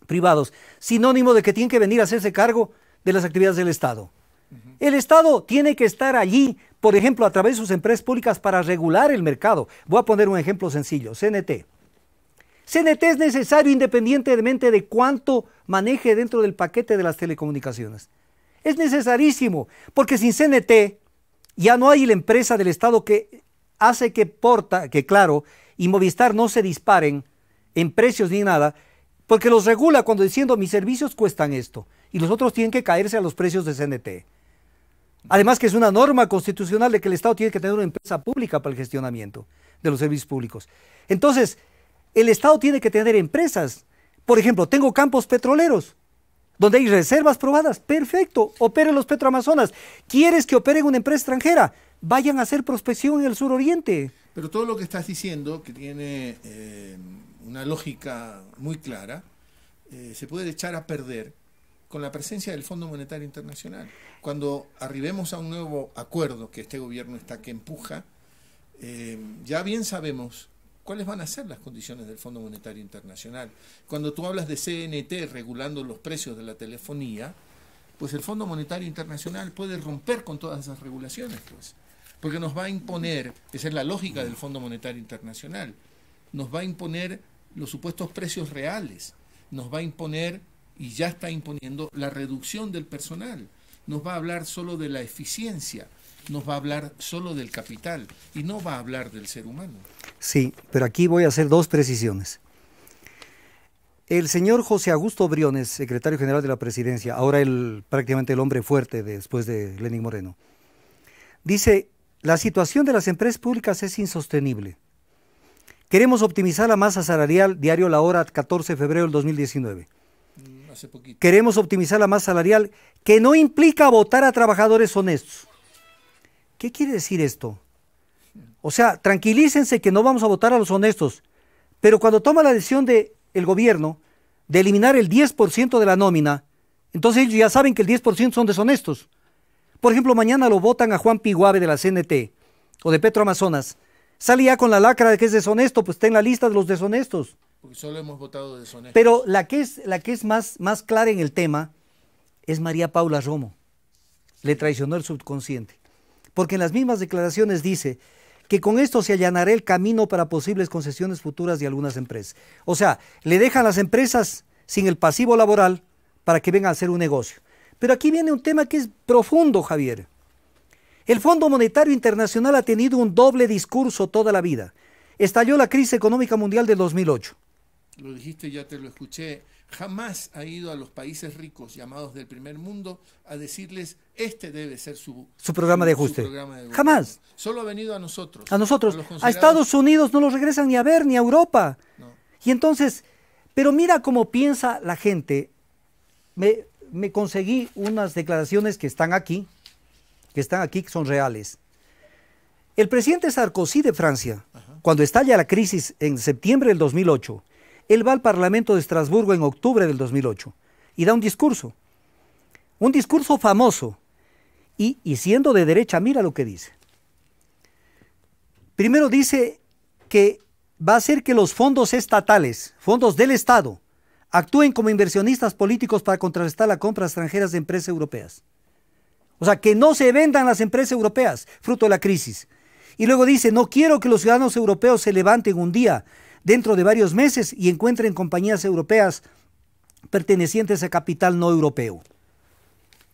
privados, sinónimo de que tienen que venir a hacerse cargo de las actividades del Estado. El Estado tiene que estar allí, por ejemplo, a través de sus empresas públicas para regular el mercado. Voy a poner un ejemplo sencillo, CNT. CNT es necesario independientemente de cuánto maneje dentro del paquete de las telecomunicaciones. Es necesarísimo, porque sin CNT ya no hay la empresa del Estado que hace que porta, que claro, y Movistar no se disparen en precios ni nada, porque los regula cuando diciendo mis servicios cuestan esto y los otros tienen que caerse a los precios de CNT. Además que es una norma constitucional de que el Estado tiene que tener una empresa pública para el gestionamiento de los servicios públicos. Entonces, el Estado tiene que tener empresas. Por ejemplo, tengo campos petroleros donde hay reservas probadas. Perfecto, operen los petroamazonas. ¿Quieres que operen una empresa extranjera? Vayan a hacer prospección en el suroriente. Pero todo lo que estás diciendo, que tiene eh, una lógica muy clara, eh, se puede echar a perder con la presencia del Fondo Monetario Internacional. Cuando arribemos a un nuevo acuerdo que este gobierno está que empuja, eh, ya bien sabemos cuáles van a ser las condiciones del Fondo Monetario Internacional. Cuando tú hablas de CNT regulando los precios de la telefonía, pues el Fondo Monetario Internacional puede romper con todas esas regulaciones, pues porque nos va a imponer, esa es la lógica del Fondo Monetario Internacional, nos va a imponer los supuestos precios reales, nos va a imponer y ya está imponiendo la reducción del personal, nos va a hablar solo de la eficiencia, nos va a hablar solo del capital y no va a hablar del ser humano. Sí, pero aquí voy a hacer dos precisiones. El señor José Augusto Briones, secretario general de la presidencia, ahora el, prácticamente el hombre fuerte después de Lenin Moreno, dice la situación de las empresas públicas es insostenible. Queremos optimizar la masa salarial, diario La Hora, 14 de febrero del 2019. Mm, Queremos optimizar la masa salarial que no implica votar a trabajadores honestos. ¿Qué quiere decir esto? O sea, tranquilícense que no vamos a votar a los honestos, pero cuando toma la decisión del el gobierno de eliminar el 10% de la nómina, entonces ellos ya saben que el 10% son deshonestos. Por ejemplo, mañana lo votan a Juan Piguave de la CNT o de Petro Amazonas. Sale ya con la lacra de que es deshonesto, pues está en la lista de los deshonestos. Porque solo hemos votado deshonestos. Pero la que es, la que es más, más clara en el tema es María Paula Romo. Le traicionó el subconsciente. Porque en las mismas declaraciones dice que con esto se allanará el camino para posibles concesiones futuras de algunas empresas. O sea, le dejan las empresas sin el pasivo laboral para que vengan a hacer un negocio. Pero aquí viene un tema que es profundo, Javier. El Fondo Monetario Internacional ha tenido un doble discurso toda la vida. Estalló la crisis económica mundial del 2008. Lo dijiste, ya te lo escuché. Jamás ha ido a los países ricos llamados del primer mundo a decirles este debe ser su, programa de ajuste. Jamás. Solo ha venido a nosotros. A nosotros. A, Estados Unidos no los regresan ni a ver, ni a Europa. No. Y entonces, pero mira cómo piensa la gente. Me, me conseguí unas declaraciones que están aquí, que están aquí, que son reales. El presidente Sarkozy de Francia, cuando estalla la crisis en septiembre del 2008, él va al Parlamento de Estrasburgo en octubre del 2008 y da un discurso, un discurso famoso, y, y siendo de derecha, mira lo que dice. Primero dice que va a hacer que los fondos estatales, fondos del Estado, actúen como inversionistas políticos para contrarrestar la compra extranjera de empresas europeas. O sea, que no se vendan las empresas europeas, fruto de la crisis. Y luego dice, no quiero que los ciudadanos europeos se levanten un día, dentro de varios meses, y encuentren compañías europeas pertenecientes a capital no europeo.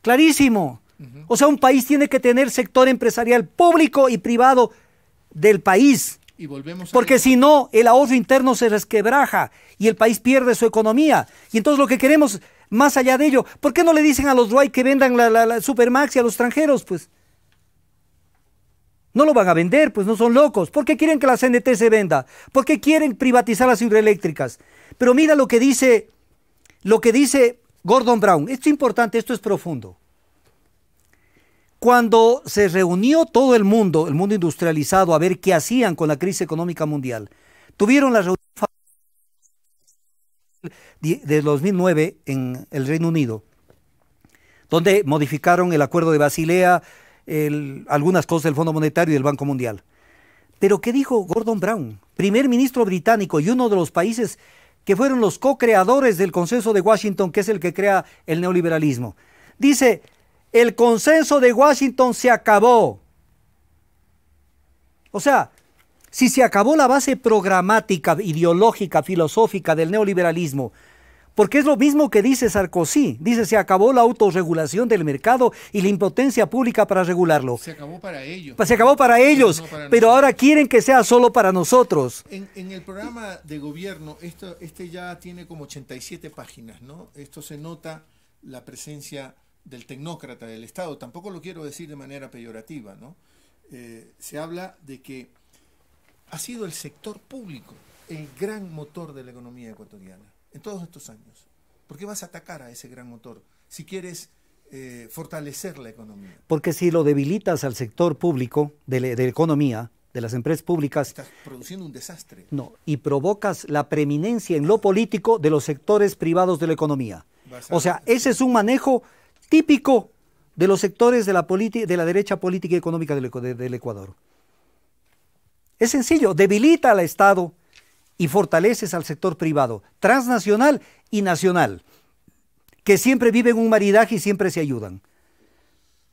Clarísimo. O sea, un país tiene que tener sector empresarial público y privado del país porque si no, el ahorro interno se resquebraja y el país pierde su economía. Y entonces lo que queremos, más allá de ello, ¿por qué no le dicen a los Ruay que vendan la, la, la Supermax y a los extranjeros? Pues no lo van a vender, pues no son locos. ¿Por qué quieren que la CNT se venda? ¿Por qué quieren privatizar las hidroeléctricas? Pero mira lo que dice, lo que dice Gordon Brown. Esto es importante, esto es profundo. Cuando se reunió todo el mundo, el mundo industrializado, a ver qué hacían con la crisis económica mundial, tuvieron la reunión de 2009 en el Reino Unido, donde modificaron el acuerdo de Basilea, algunas cosas del Fondo Monetario y del Banco Mundial. Pero ¿qué dijo Gordon Brown, primer ministro británico y uno de los países que fueron los co-creadores del consenso de Washington, que es el que crea el neoliberalismo? Dice, el consenso de Washington se acabó. O sea, si se acabó la base programática, ideológica, filosófica del neoliberalismo, porque es lo mismo que dice Sarkozy. Dice, se acabó la autorregulación del mercado y la impotencia pública para regularlo. Se acabó para ellos. Se acabó para ellos, pero ahora quieren que sea solo para nosotros. En, el programa de gobierno, este ya tiene como 87 páginas, ¿no? Esto se nota la presencia del tecnócrata, del Estado, tampoco lo quiero decir de manera peyorativa, ¿no? Eh, se habla de que ha sido el sector público el gran motor de la economía ecuatoriana en todos estos años. ¿Por qué vas a atacar a ese gran motor si quieres eh, fortalecer la economía? Porque si lo debilitas al sector público de de la economía, de las empresas públicas. Estás produciendo un desastre. No, y provocas la preeminencia en lo político de los sectores privados de la economía. O sea, ese es un manejo típico de los sectores de la, de la derecha política y económica del, Ecuador. Es sencillo, debilita al Estado y fortaleces al sector privado, transnacional y nacional, que siempre viven un maridaje y siempre se ayudan.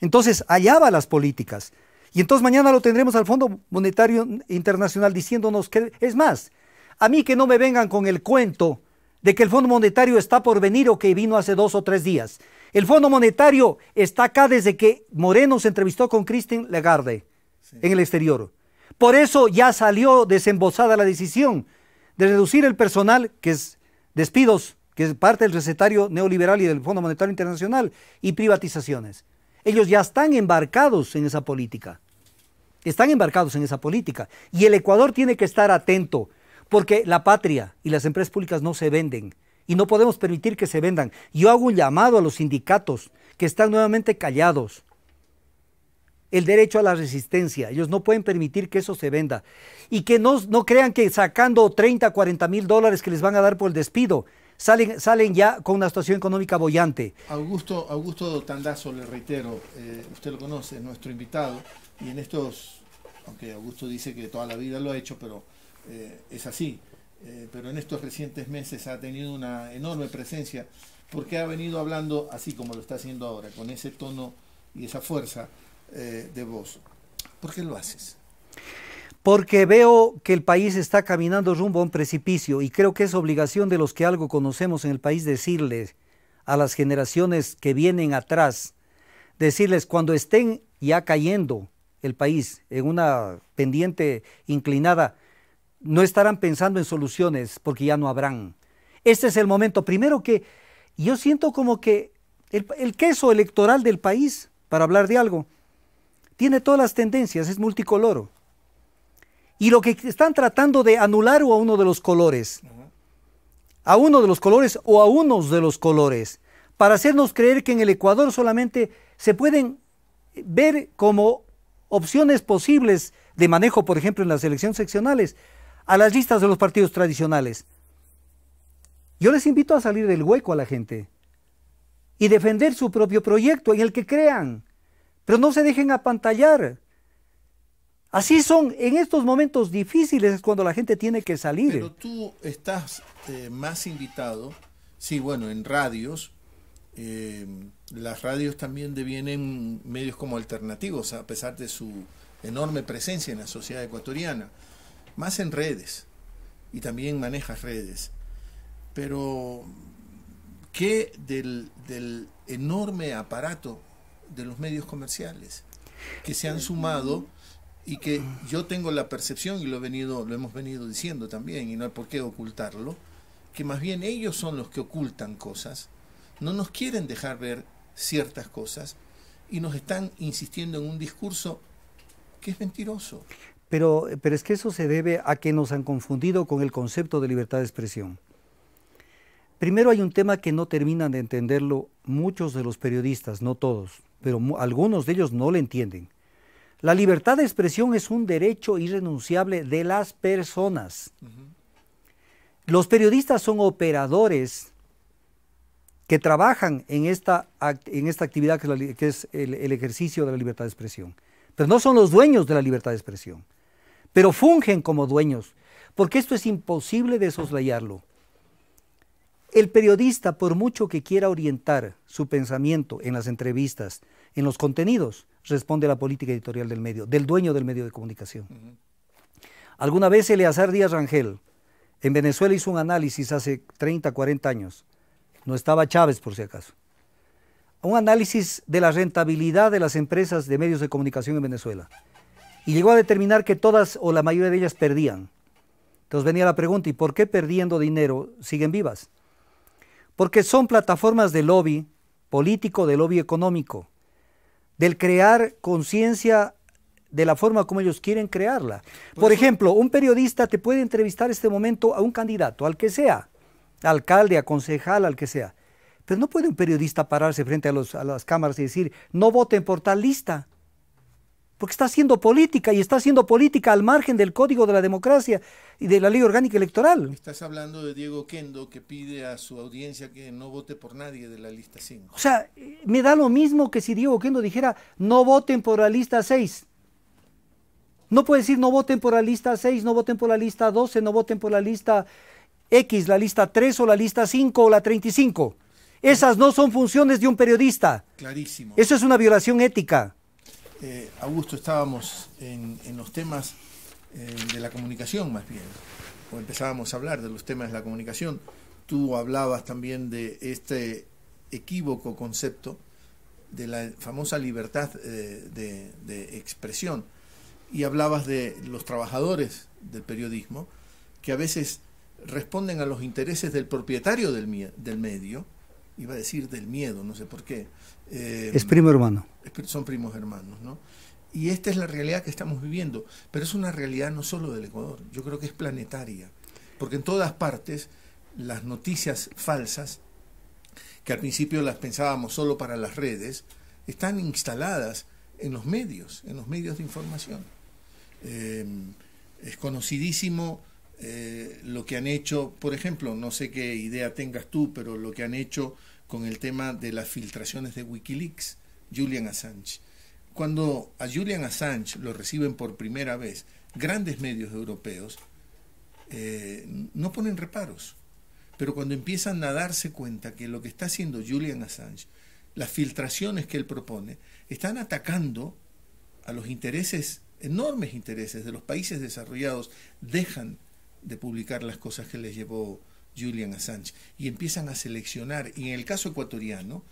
Entonces, allá va las políticas. Y entonces mañana lo tendremos al Fondo Monetario Internacional diciéndonos que, es más, a mí que no me vengan con el cuento de que el Fondo Monetario está por venir o que vino hace dos o tres días. El Fondo Monetario está acá desde que Moreno se entrevistó con Christine Lagarde en el exterior. Por eso ya salió desembozada la decisión de reducir el personal, que es despidos, que es parte del recetario neoliberal y del Fondo Monetario Internacional, y privatizaciones. Ellos ya están embarcados en esa política. Están embarcados en esa política. Y el Ecuador tiene que estar atento, porque la patria y las empresas públicas no se venden y no podemos permitir que se vendan. Yo hago un llamado a los sindicatos que están nuevamente callados. El derecho a la resistencia, ellos no pueden permitir que eso se venda. Y que no, no crean que sacando 30, 40 mil dólares que les van a dar por el despido, salen, salen ya con una situación económica bollante. Augusto, Augusto Tandazo, le reitero, eh, usted lo conoce, nuestro invitado, y en estos, aunque Augusto dice que toda la vida lo ha hecho, pero eh, es así, eh, pero en estos recientes meses ha tenido una enorme presencia porque ha venido hablando así como lo está haciendo ahora, con ese tono y esa fuerza eh, de voz. ¿Por qué lo haces? Porque veo que el país está caminando rumbo a un precipicio y creo que es obligación de los que algo conocemos en el país decirles a las generaciones que vienen atrás, decirles cuando estén ya cayendo el país en una pendiente inclinada, no estarán pensando en soluciones porque ya no habrán. Este es el momento. Primero que yo siento como que el, queso electoral del país, para hablar de algo, tiene todas las tendencias, es multicoloro. Y lo que están tratando de anular o a uno de los colores, a uno de los colores o a unos de los colores, para hacernos creer que en el Ecuador solamente se pueden ver como opciones posibles de manejo, por ejemplo, en las elecciones seccionales, a las listas de los partidos tradicionales. Yo les invito a salir del hueco a la gente y defender su propio proyecto en el que crean, pero no se dejen apantallar. Así son, en estos momentos difíciles es cuando la gente tiene que salir. Pero tú estás eh, más invitado, sí, bueno, en radios, eh, las radios también devienen medios como alternativos, a pesar de su enorme presencia en la sociedad ecuatoriana más en redes, y también manejas redes, pero ¿qué del, enorme aparato de los medios comerciales que se han sumado? y que yo tengo la percepción y lo venido lo hemos venido diciendo también y no hay por qué ocultarlo que más bien ellos son los que ocultan cosas no nos quieren dejar ver ciertas cosas y nos están insistiendo en un discurso que es mentiroso pero, pero es que eso se debe a que nos han confundido con el concepto de libertad de expresión. Primero hay un tema que no terminan de entenderlo muchos de los periodistas, no todos, pero algunos de ellos no lo entienden. La libertad de expresión es un derecho irrenunciable de las personas. Los periodistas son operadores que trabajan en esta, en esta actividad que, es, el, ejercicio de la libertad de expresión, pero no son los dueños de la libertad de expresión pero fungen como dueños, porque esto es imposible de soslayarlo. El periodista, por mucho que quiera orientar su pensamiento en las entrevistas, en los contenidos, responde a la política editorial del medio, del dueño del medio de comunicación. Alguna vez Eleazar Díaz Rangel en Venezuela hizo un análisis hace 30, 40 años. No estaba Chávez, por si acaso. Un análisis de la rentabilidad de las empresas de medios de comunicación en Venezuela y llegó a determinar que todas o la mayoría de ellas perdían. Entonces venía la pregunta, ¿y por qué perdiendo dinero siguen vivas? Porque son plataformas de lobby político, de lobby económico, del crear conciencia de la forma como ellos quieren crearla. Por, ejemplo, un periodista te puede entrevistar este momento a un candidato, al que sea, alcalde, a concejal, al que sea. Pero no puede un periodista pararse frente a las cámaras y decir, no voten por tal lista porque está haciendo política y está haciendo política al margen del Código de la Democracia y de la Ley Orgánica Electoral. Estás hablando de Diego Kendo que pide a su audiencia que no vote por nadie de la lista 5. O sea, eh, me da lo mismo que si Diego Kendo dijera no voten por la lista 6. No puede decir no voten por la lista 6, no voten por la lista 12, no voten por la lista X, la lista 3 o la lista 5 o la 35. Esas no son funciones de un periodista. Clarísimo. Eso es una violación ética eh, Augusto, estábamos en, los temas eh, de la comunicación más bien, o empezábamos a hablar de los temas de la comunicación. Tú hablabas también de este equívoco concepto de la famosa libertad eh, de, expresión y hablabas de los trabajadores del periodismo que a veces responden a los intereses del propietario del medio iba a decir del miedo, no sé por qué. Eh, es primo hermano. Son primos hermanos, ¿no? Y esta es la realidad que estamos viviendo, pero es una realidad no solo del Ecuador, yo creo que es planetaria, porque en todas partes las noticias falsas, que al principio las pensábamos solo para las redes, están instaladas en los medios, en los medios de información. Eh, es conocidísimo eh, lo que han hecho, por ejemplo, no sé qué idea tengas tú, pero lo que han hecho con el tema de las filtraciones de Wikileaks, Julian Assange. Cuando a Julian Assange lo reciben por primera vez grandes medios europeos, eh, no ponen reparos. Pero cuando empiezan a darse cuenta que lo que está haciendo Julian Assange, las filtraciones que él propone, están atacando a los intereses, enormes intereses de los países desarrollados, dejan de publicar las cosas que les llevó Julian Assange y empiezan a seleccionar. Y en el caso ecuatoriano,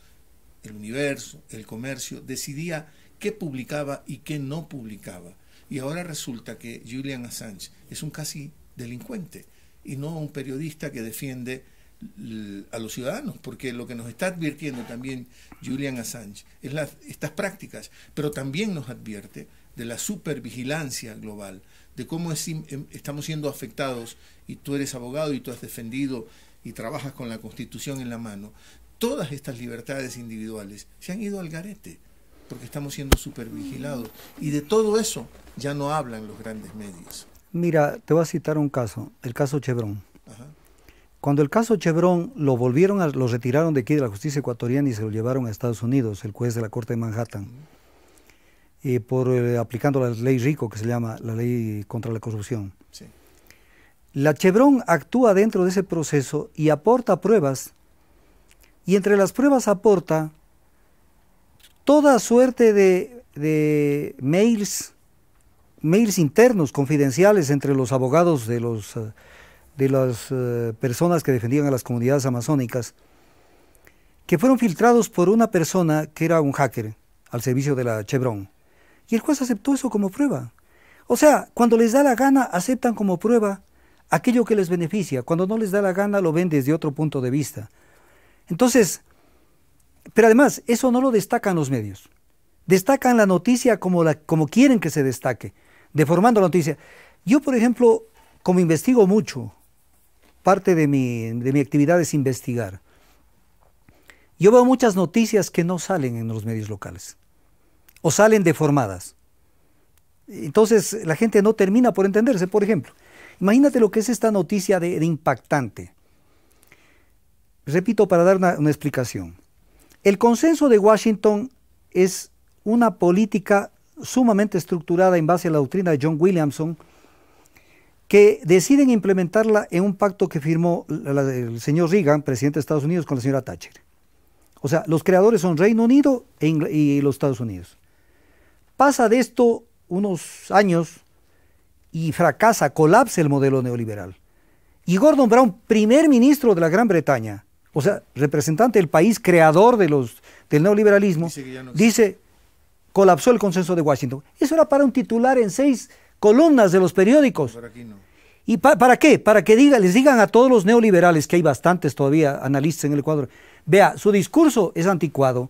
el universo, el comercio, decidía qué publicaba y qué no publicaba. Y ahora resulta que Julian Assange es un casi delincuente y no un periodista que defiende a los ciudadanos, porque lo que nos está advirtiendo también Julian Assange es las, estas prácticas, pero también nos advierte de la supervigilancia global, de cómo em, estamos siendo afectados, y tú eres abogado y tú has defendido y trabajas con la Constitución en la mano, todas estas libertades individuales se han ido al garete, porque estamos siendo supervigilados. Y de todo eso ya no hablan los grandes medios. Mira, te voy a citar un caso, el caso Chevron. Cuando el caso Chevron lo volvieron, a, lo retiraron de aquí de la justicia ecuatoriana y se lo llevaron a Estados Unidos, el juez de la Corte de Manhattan por eh, aplicando la ley RICO, que se llama la ley contra la corrupción. La Chevron actúa dentro de ese proceso y aporta pruebas, y entre las pruebas aporta toda suerte de, mails, mails internos, confidenciales entre los abogados de, los, eh, de las eh, personas que defendían a las comunidades amazónicas, que fueron filtrados por una persona que era un hacker al servicio de la Chevron. Y el juez aceptó eso como prueba. O sea, cuando les da la gana, aceptan como prueba aquello que les beneficia. Cuando no les da la gana, lo ven desde otro punto de vista. Entonces, pero además, eso no lo destacan los medios. Destacan la noticia como, la, como quieren que se destaque, deformando la noticia. Yo, por ejemplo, como investigo mucho, parte de mi, de mi actividad es investigar. Yo veo muchas noticias que no salen en los medios locales o salen deformadas. Entonces la gente no termina por entenderse, por ejemplo. Imagínate lo que es esta noticia de, impactante. Repito para dar una, explicación. El consenso de Washington es una política sumamente estructurada en base a la doctrina de John Williamson, que deciden implementarla en un pacto que firmó el señor Reagan, presidente de Estados Unidos, con la señora Thatcher. O sea, los creadores son Reino Unido e y los Estados Unidos. Pasa de esto unos años y fracasa, colapsa el modelo neoliberal. Y Gordon Brown, primer ministro de la Gran Bretaña, o sea, representante del país creador de los, del neoliberalismo, dice, colapsó el consenso de Washington. Eso era para un titular en seis columnas de los periódicos. ¿Y para qué? Para que les digan a todos los neoliberales, que hay bastantes todavía analistas en el Ecuador, vea, su discurso es anticuado,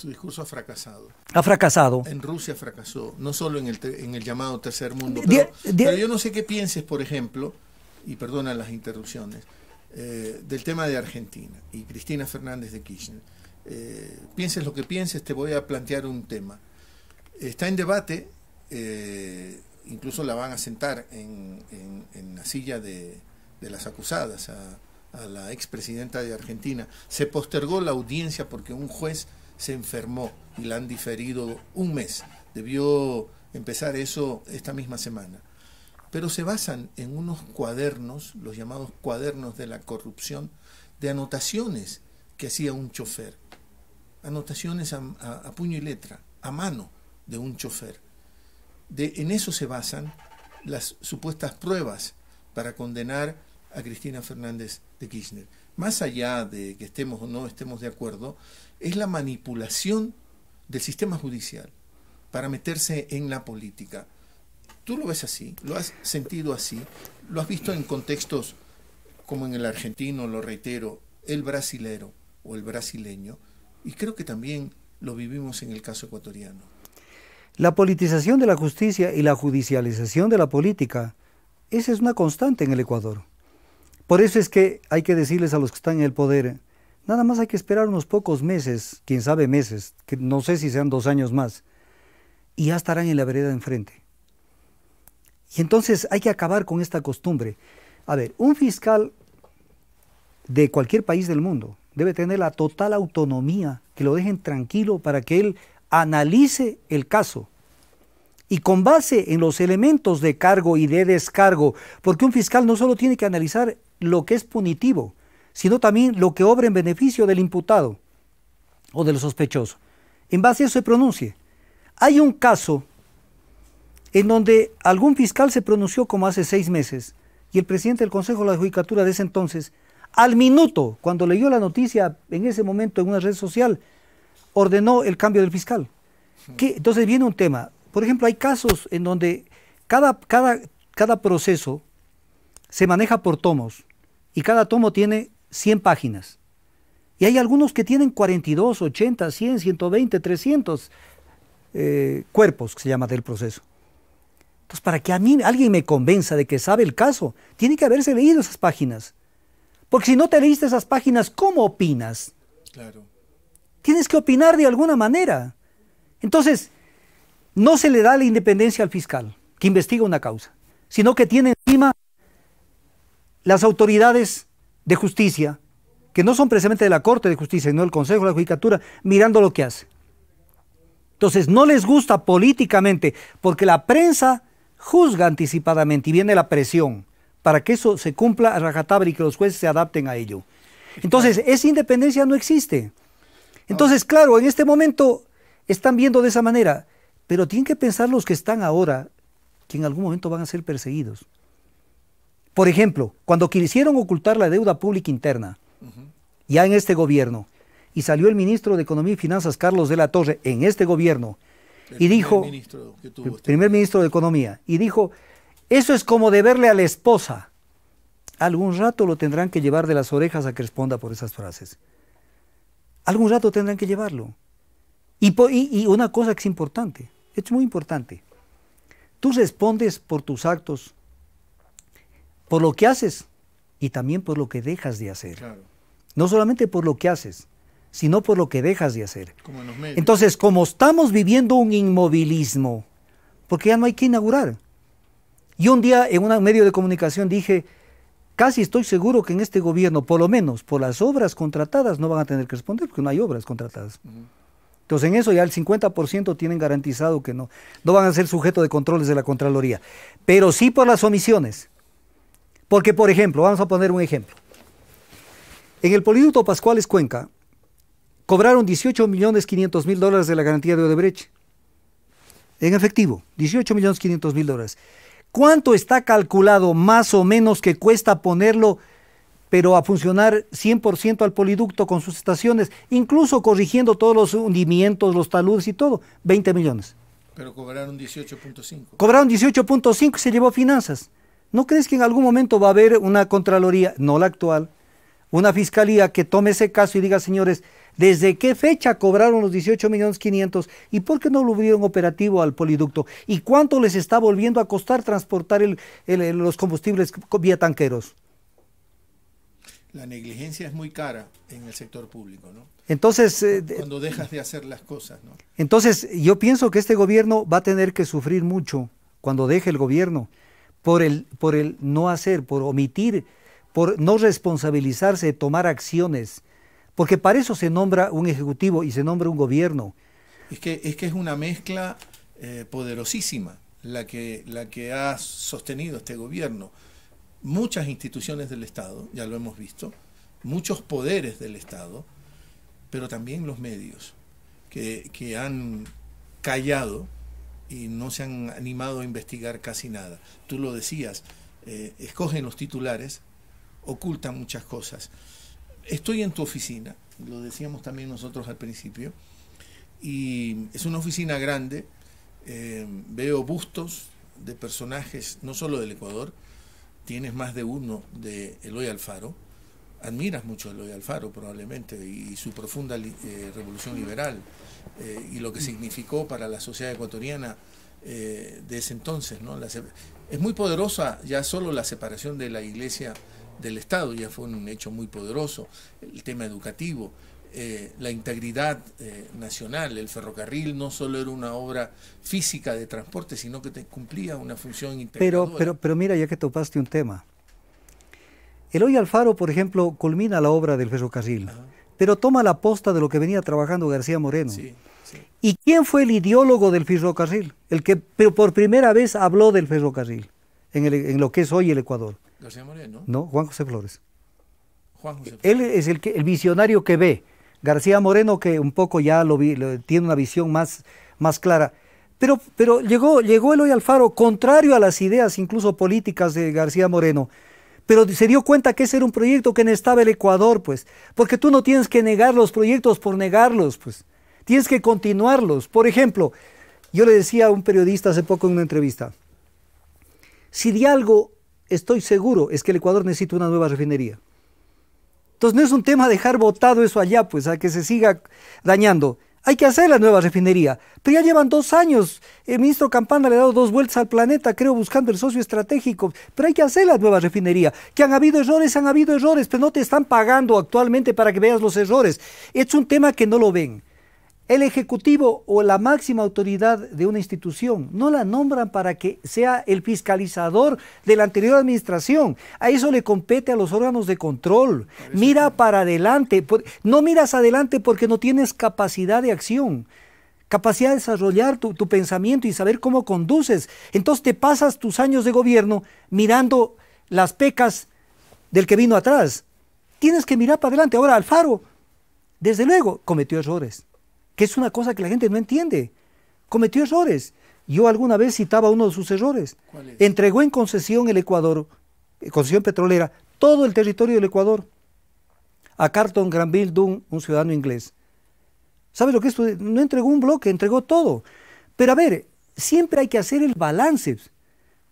su discurso ha fracasado. Ha fracasado. En Rusia fracasó, no solo en el, llamado tercer mundo. Pero, yo no sé qué pienses, por ejemplo, y perdona las interrupciones, eh, del tema de Argentina y Cristina Fernández de Kirchner. Eh, pienses lo que pienses, te voy a plantear un tema. Está en debate, eh, incluso la van a sentar en, la silla de, las acusadas a, a la expresidenta de Argentina. Se postergó la audiencia porque un juez se enfermó y la han diferido un mes. Debió empezar eso esta misma semana. Pero se basan en unos cuadernos, los llamados cuadernos de la corrupción, de anotaciones que hacía un chofer. Anotaciones a, puño y letra, a mano de un chofer. De, en eso se basan las supuestas pruebas para condenar a Cristina Fernández de Kirchner más allá de que estemos o no estemos de acuerdo, es la manipulación del sistema judicial para meterse en la política. ¿Tú lo ves así? ¿Lo has sentido así? ¿Lo has visto en contextos como en el argentino, lo reitero, el brasilero o el brasileño? Y creo que también lo vivimos en el caso ecuatoriano. La politización de la justicia y la judicialización de la política, esa es una constante en el Ecuador. Por eso es que hay que decirles a los que están en el poder, nada más hay que esperar unos pocos meses, quién sabe meses, que no sé si sean dos años más, y ya estarán en la vereda de enfrente. Y entonces hay que acabar con esta costumbre. A ver, un fiscal de cualquier país del mundo debe tener la total autonomía, que lo dejen tranquilo para que él analice el caso. Y con base en los elementos de cargo y de descargo, porque un fiscal no solo tiene que analizar lo que es punitivo, sino también lo que obra en beneficio del imputado o del sospechoso. En base a eso se pronuncie. Hay un caso en donde algún fiscal se pronunció como hace seis meses y el presidente del Consejo de la Judicatura de ese entonces, al minuto, cuando leyó la noticia en ese momento en una red social, ordenó el cambio del fiscal. Entonces viene un tema. Por ejemplo, hay casos en donde cada, cada, cada proceso se maneja por tomos y cada tomo tiene 100 páginas. Y hay algunos que tienen 42, 80, 100, 120, 300 cuerpos, que se llama del proceso. Entonces, para que a mí alguien me convenza de que sabe el caso, tiene que haberse leído esas páginas. Porque si no te leíste esas páginas, ¿cómo opinas? Claro. Tienes que opinar de alguna manera. Entonces, no se le da la independencia al fiscal que investiga una causa, sino que tiene encima las autoridades de justicia, que no son precisamente de la Corte de Justicia, sino del Consejo de la Judicatura, mirando lo que hace. Entonces, no les gusta políticamente, porque la prensa juzga anticipadamente y viene la presión para que eso se cumpla a rajatabra y que los jueces se adapten a ello. Entonces, esa independencia no existe. Entonces, claro, en este momento están viendo de esa manera, pero tienen que pensar los que están ahora, que en algún momento van a ser perseguidos. Por ejemplo, cuando quisieron ocultar la deuda pública interna, ya en este gobierno, y salió el ministro de Economía y Finanzas, Carlos de la Torre, en este gobierno, y dijo, este primer ministro de Economía, y dijo, eso es como deberle a la esposa. Algún rato lo tendrán que llevar de las orejas a que responda por esas frases. Algún rato tendrán que llevarlo. Y, y una cosa que es importante, es muy importante. Tú respondes por tus actos por lo que haces y también por lo que dejas de hacer. No solamente por lo que haces, sino por lo que dejas de hacer. Entonces, como estamos viviendo un inmovilismo, porque ya no hay que inaugurar. Y un día en un medio de comunicación dije, casi estoy seguro que en este gobierno, por lo menos por las obras contratadas, no van a tener que responder, porque no hay obras contratadas. Entonces en eso ya el 50% tienen garantizado que no, no van a ser sujeto de controles de la Contraloría. Pero sí por las omisiones, porque, por ejemplo, vamos a poner un ejemplo. En el Poliducto Pascuales Cuenca cobraron 18 millones 500 mil dólares de la garantía de Odebrecht. En efectivo, 18 millones 500 mil dólares. ¿Cuánto está calculado más o menos que cuesta ponerlo, pero a funcionar 100% al poliducto con sus estaciones, incluso corrigiendo todos los hundimientos, los taludes y todo? 20 millones. Pero cobraron 18.5. Cobraron 18.5 y se llevó finanzas. ¿No crees que en algún momento va a haber una Contraloría, no la actual, una fiscalía que tome ese caso y diga, señores, ¿desde qué fecha cobraron los 18 millones y por qué no lo hubieron operativo al poliducto? ¿Y cuánto les está volviendo a costar transportar los combustibles vía tanqueros? La negligencia es muy cara en el sector público, ¿no? Entonces, eh, cuando dejas de hacer las cosas, ¿no? Entonces, yo pienso que este gobierno va a tener que sufrir mucho cuando deje el gobierno por el, por el no hacer, por omitir, por no responsabilizarse de tomar acciones. Porque para eso se nombra un ejecutivo y se nombra un gobierno. Es que es, que es una mezcla eh, poderosísima la que, la que ha sostenido este gobierno. Muchas instituciones del Estado, ya lo hemos visto, muchos poderes del Estado, pero también los medios que, que han callado y no se han animado a investigar casi nada. Tú lo decías, eh, escogen los titulares, ocultan muchas cosas. Estoy en tu oficina, lo decíamos también nosotros al principio, y es una oficina grande, eh, veo bustos de personajes, no solo del Ecuador, tienes más de uno de Eloy Alfaro, admiras mucho a Eloy Alfaro probablemente, y, su profunda eh, revolución liberal eh, y lo que significó para la sociedad ecuatoriana eh, de ese entonces. ¿no? es muy poderosa ya solo la separación de la iglesia del Estado, ya fue un hecho muy poderoso, el tema educativo. Eh, la integridad nacional. El ferrocarril no solo era una obra física de transporte, sino que te cumplía una función integradora. Pero, pero, pero mira, ya que topaste un tema. Eloy Alfaro, por ejemplo, culmina la obra del ferrocarril pero toma la posta de lo que venía trabajando García Moreno. ¿Y quién fue el ideólogo del ferrocarril? El que por primera vez habló del ferrocarril en, lo que es hoy el Ecuador. García Moreno. No, Juan José Flores. Juan José Él es el, que, el visionario que ve. García Moreno que un poco ya lo, tiene una visión más, clara. Pero, pero llegó, llegó Eloy Alfaro, contrario a las ideas incluso políticas de García Moreno, pero se dio cuenta que ese era un proyecto que necesitaba el Ecuador, pues, porque tú no tienes que negar los proyectos por negarlos, pues, tienes que continuarlos. Por ejemplo, yo le decía a un periodista hace poco en una entrevista, si de algo estoy seguro es que el Ecuador necesita una nueva refinería. Entonces no es un tema dejar votado eso allá, pues, a que se siga dañando. Hay que hacer la nueva refinería. Pero ya llevan dos años. El ministro Campana le ha dado dos vueltas al planeta, creo, buscando el socio estratégico. Pero hay que hacer la nueva refinería. Que han habido errores, han habido errores, pero no te están pagando actualmente para que veas los errores. Es un tema que no lo ven. El ejecutivo o la máxima autoridad de una institución no la nombran para que sea el fiscalizador de la anterior administración. A eso le compete a los órganos de control. Mira para adelante. No miras adelante porque no tienes capacidad de acción capacidad de desarrollar tu, pensamiento y saber cómo conduces. Entonces te pasas tus años de gobierno mirando las pecas del que vino atrás. Tienes que mirar para adelante. Ahora, Alfaro, desde luego, cometió errores que es una cosa que la gente no entiende. Cometió errores. Yo alguna vez citaba uno de sus errores. Entregó en concesión el Ecuador, eh, concesión petrolera, todo el territorio del Ecuador a Carton Granville Dunn, un ciudadano inglés. ¿sabes lo que esto? No entregó un bloque, entregó todo. Pero a ver, siempre hay que hacer el balance.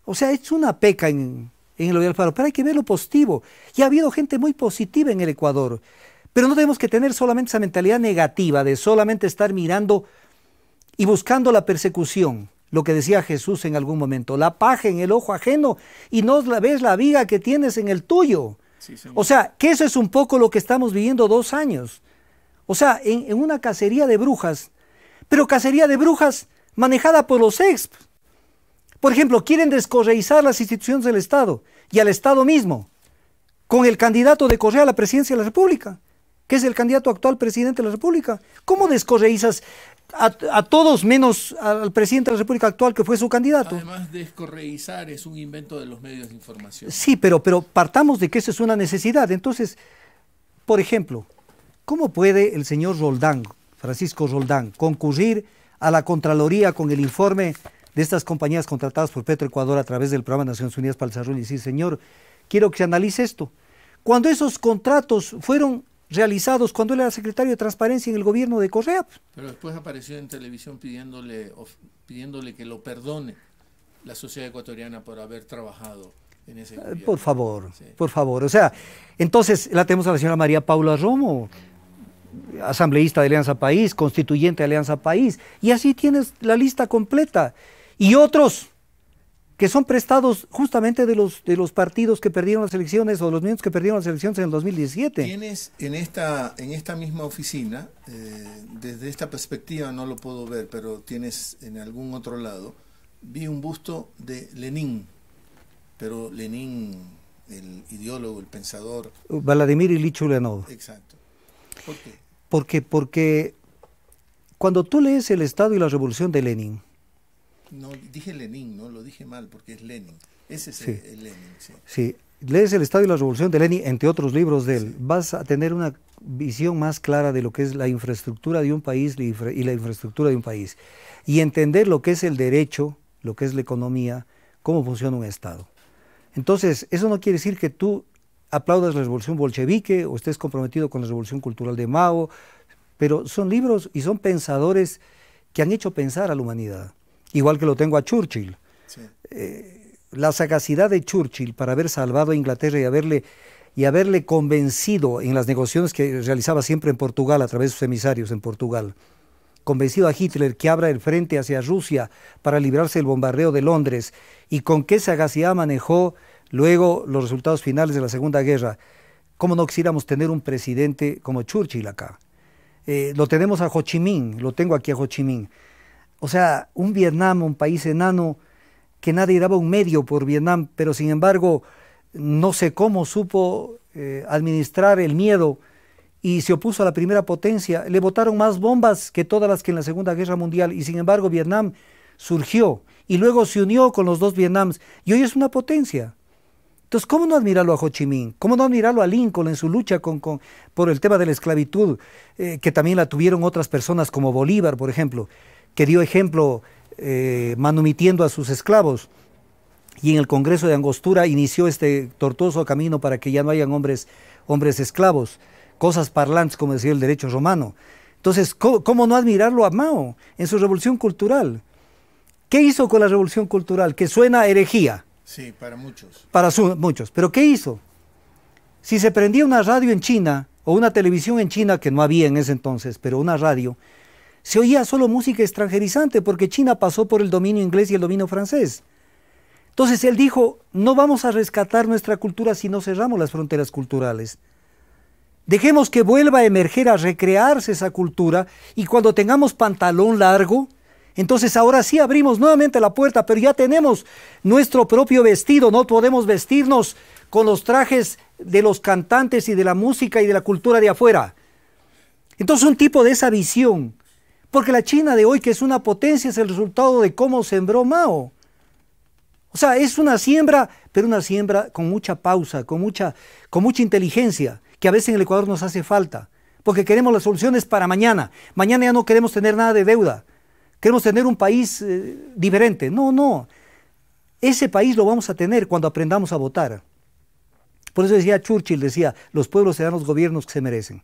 O sea, es una peca en, en el Alfaro, pero hay que ver lo positivo. Y ha habido gente muy positiva en el Ecuador. Pero no tenemos que tener solamente esa mentalidad negativa de solamente estar mirando y buscando la persecución, lo que decía Jesús en algún momento, la paja en el ojo ajeno y no ves la viga que tienes en el tuyo. o sea, que eso es un poco lo que estamos viviendo dos años. O sea, en, en una cacería de brujas, pero cacería de brujas manejada por los ex. Por ejemplo, quieren descorreizar las instituciones del Estado y al Estado mismo con el candidato de Correa a la presidencia de la República que es el candidato actual presidente de la República. ¿Cómo descorreizas a, todos menos al presidente de la República actual que fue su candidato? Además, descorreizar es un invento de los medios de información. Sí, pero, pero partamos de que eso es una necesidad. Entonces, por ejemplo, ¿cómo puede el señor Roldán, Francisco Roldán, concurrir a la Contraloría con el informe de estas compañías contratadas por Petro Ecuador a través del programa de Naciones Unidas para el Desarrollo y decir, señor, quiero que se analice esto? Cuando esos contratos fueron realizados cuando él era secretario de Transparencia en el gobierno de Correa. Pero después apareció en televisión pidiéndole, pidiéndole que lo perdone la sociedad ecuatoriana por haber trabajado en ese eh, gobierno. Por favor, por favor. O sea, entonces la tenemos a la señora María Paula Romo, asambleísta de Alianza País, constituyente de Alianza País, y así tienes la lista completa. Y otros que son prestados justamente de los, de los partidos que perdieron las elecciones o los miembros que perdieron las elecciones en el 2017. Tienes en esta, en esta misma oficina, eh, desde esta perspectiva no lo puedo ver, pero tienes en algún otro lado, vi un busto de Lenin, pero Lenin, el ideólogo, el pensador. Vladimir Ilich Ulyanov. Exacto. ¿Por qué? Porque, porque cuando tú lees El Estado y la Revolución de Lenin, no, dije Lenin, ¿no? Lo dije mal porque es Lenin. Ese es el Lenin, sí. Lees El Estado y la Revolución de Lenin, entre otros libros de él, vas a tener una visión más clara de lo que es la infraestructura de un país y la infraestructura de un país. Y entender lo que es el derecho, lo que es la economía, cómo funciona un Estado. Entonces, eso no quiere decir que tú aplaudas la revolución bolchevique o estés comprometido con la revolución cultural de Mao, pero son libros y son pensadores que han hecho pensar a la humanidad igual que lo tengo a Churchill. Eh, la sagacidad de Churchill para haber salvado a Inglaterra y haberle, y haberle convencido en las negociaciones que realizaba siempre en Portugal a través de sus emisarios en Portugal, convencido a Hitler que abra el frente hacia Rusia para librarse del bombardeo de Londres y con qué sagacidad manejó luego los resultados finales de la Segunda Guerra. ¿Cómo no quisiéramos tener un presidente como Churchill acá? Eh, lo tenemos a Ho Chi Minh, lo tengo aquí a Ho Chi Minh. O sea, un Vietnam, un país enano, que nadie daba un medio por Vietnam, pero sin embargo no sé cómo supo eh, administrar el miedo y se opuso a la primera potencia. Le botaron más bombas que todas las que en la Segunda Guerra Mundial y sin embargo Vietnam surgió y luego se unió con los dos Vietnams y hoy es una potencia. Entonces, ¿cómo no admirarlo a Ho Chi Minh? ¿Cómo no admirarlo a Lincoln en su lucha por el tema de la esclavitud, eh, que también la tuvieron otras personas como Bolívar, por ejemplo? que dio ejemplo eh, manumitiendo a sus esclavos. Y en el Congreso de Angostura inició este tortuoso camino para que ya no hayan hombres, hombres esclavos, cosas parlantes como decía el derecho romano. Entonces, ¿cómo, no admirarlo a Mao en su revolución cultural? ¿Qué hizo con la revolución cultural? Que suena herejía. Sí, para muchos. Para muchos. ¿Pero qué hizo? Si se prendía una radio en China o una televisión en China, que no había en ese entonces, pero una radio, se oía solo música extranjerizante porque China pasó por el dominio inglés y el dominio francés. Entonces él dijo, no vamos a rescatar nuestra cultura si no cerramos las fronteras culturales. Dejemos que vuelva a emerger, a recrearse esa cultura y cuando tengamos pantalón largo, entonces ahora sí abrimos nuevamente la puerta, pero ya tenemos nuestro propio vestido, no podemos vestirnos con los trajes de los cantantes y de la música y de la cultura de afuera. Entonces un tipo de esa visión porque la China de hoy, que es una potencia, es el resultado de cómo sembró Mao. O sea, es una siembra, pero una siembra con mucha pausa, con mucha, con mucha inteligencia, que a veces en el Ecuador nos hace falta. Porque queremos las soluciones para mañana. Mañana ya no queremos tener nada de deuda. Queremos tener un país eh, diferente. No, no. Ese país lo vamos a tener cuando aprendamos a votar. Por eso decía Churchill, decía, los pueblos serán los gobiernos que se merecen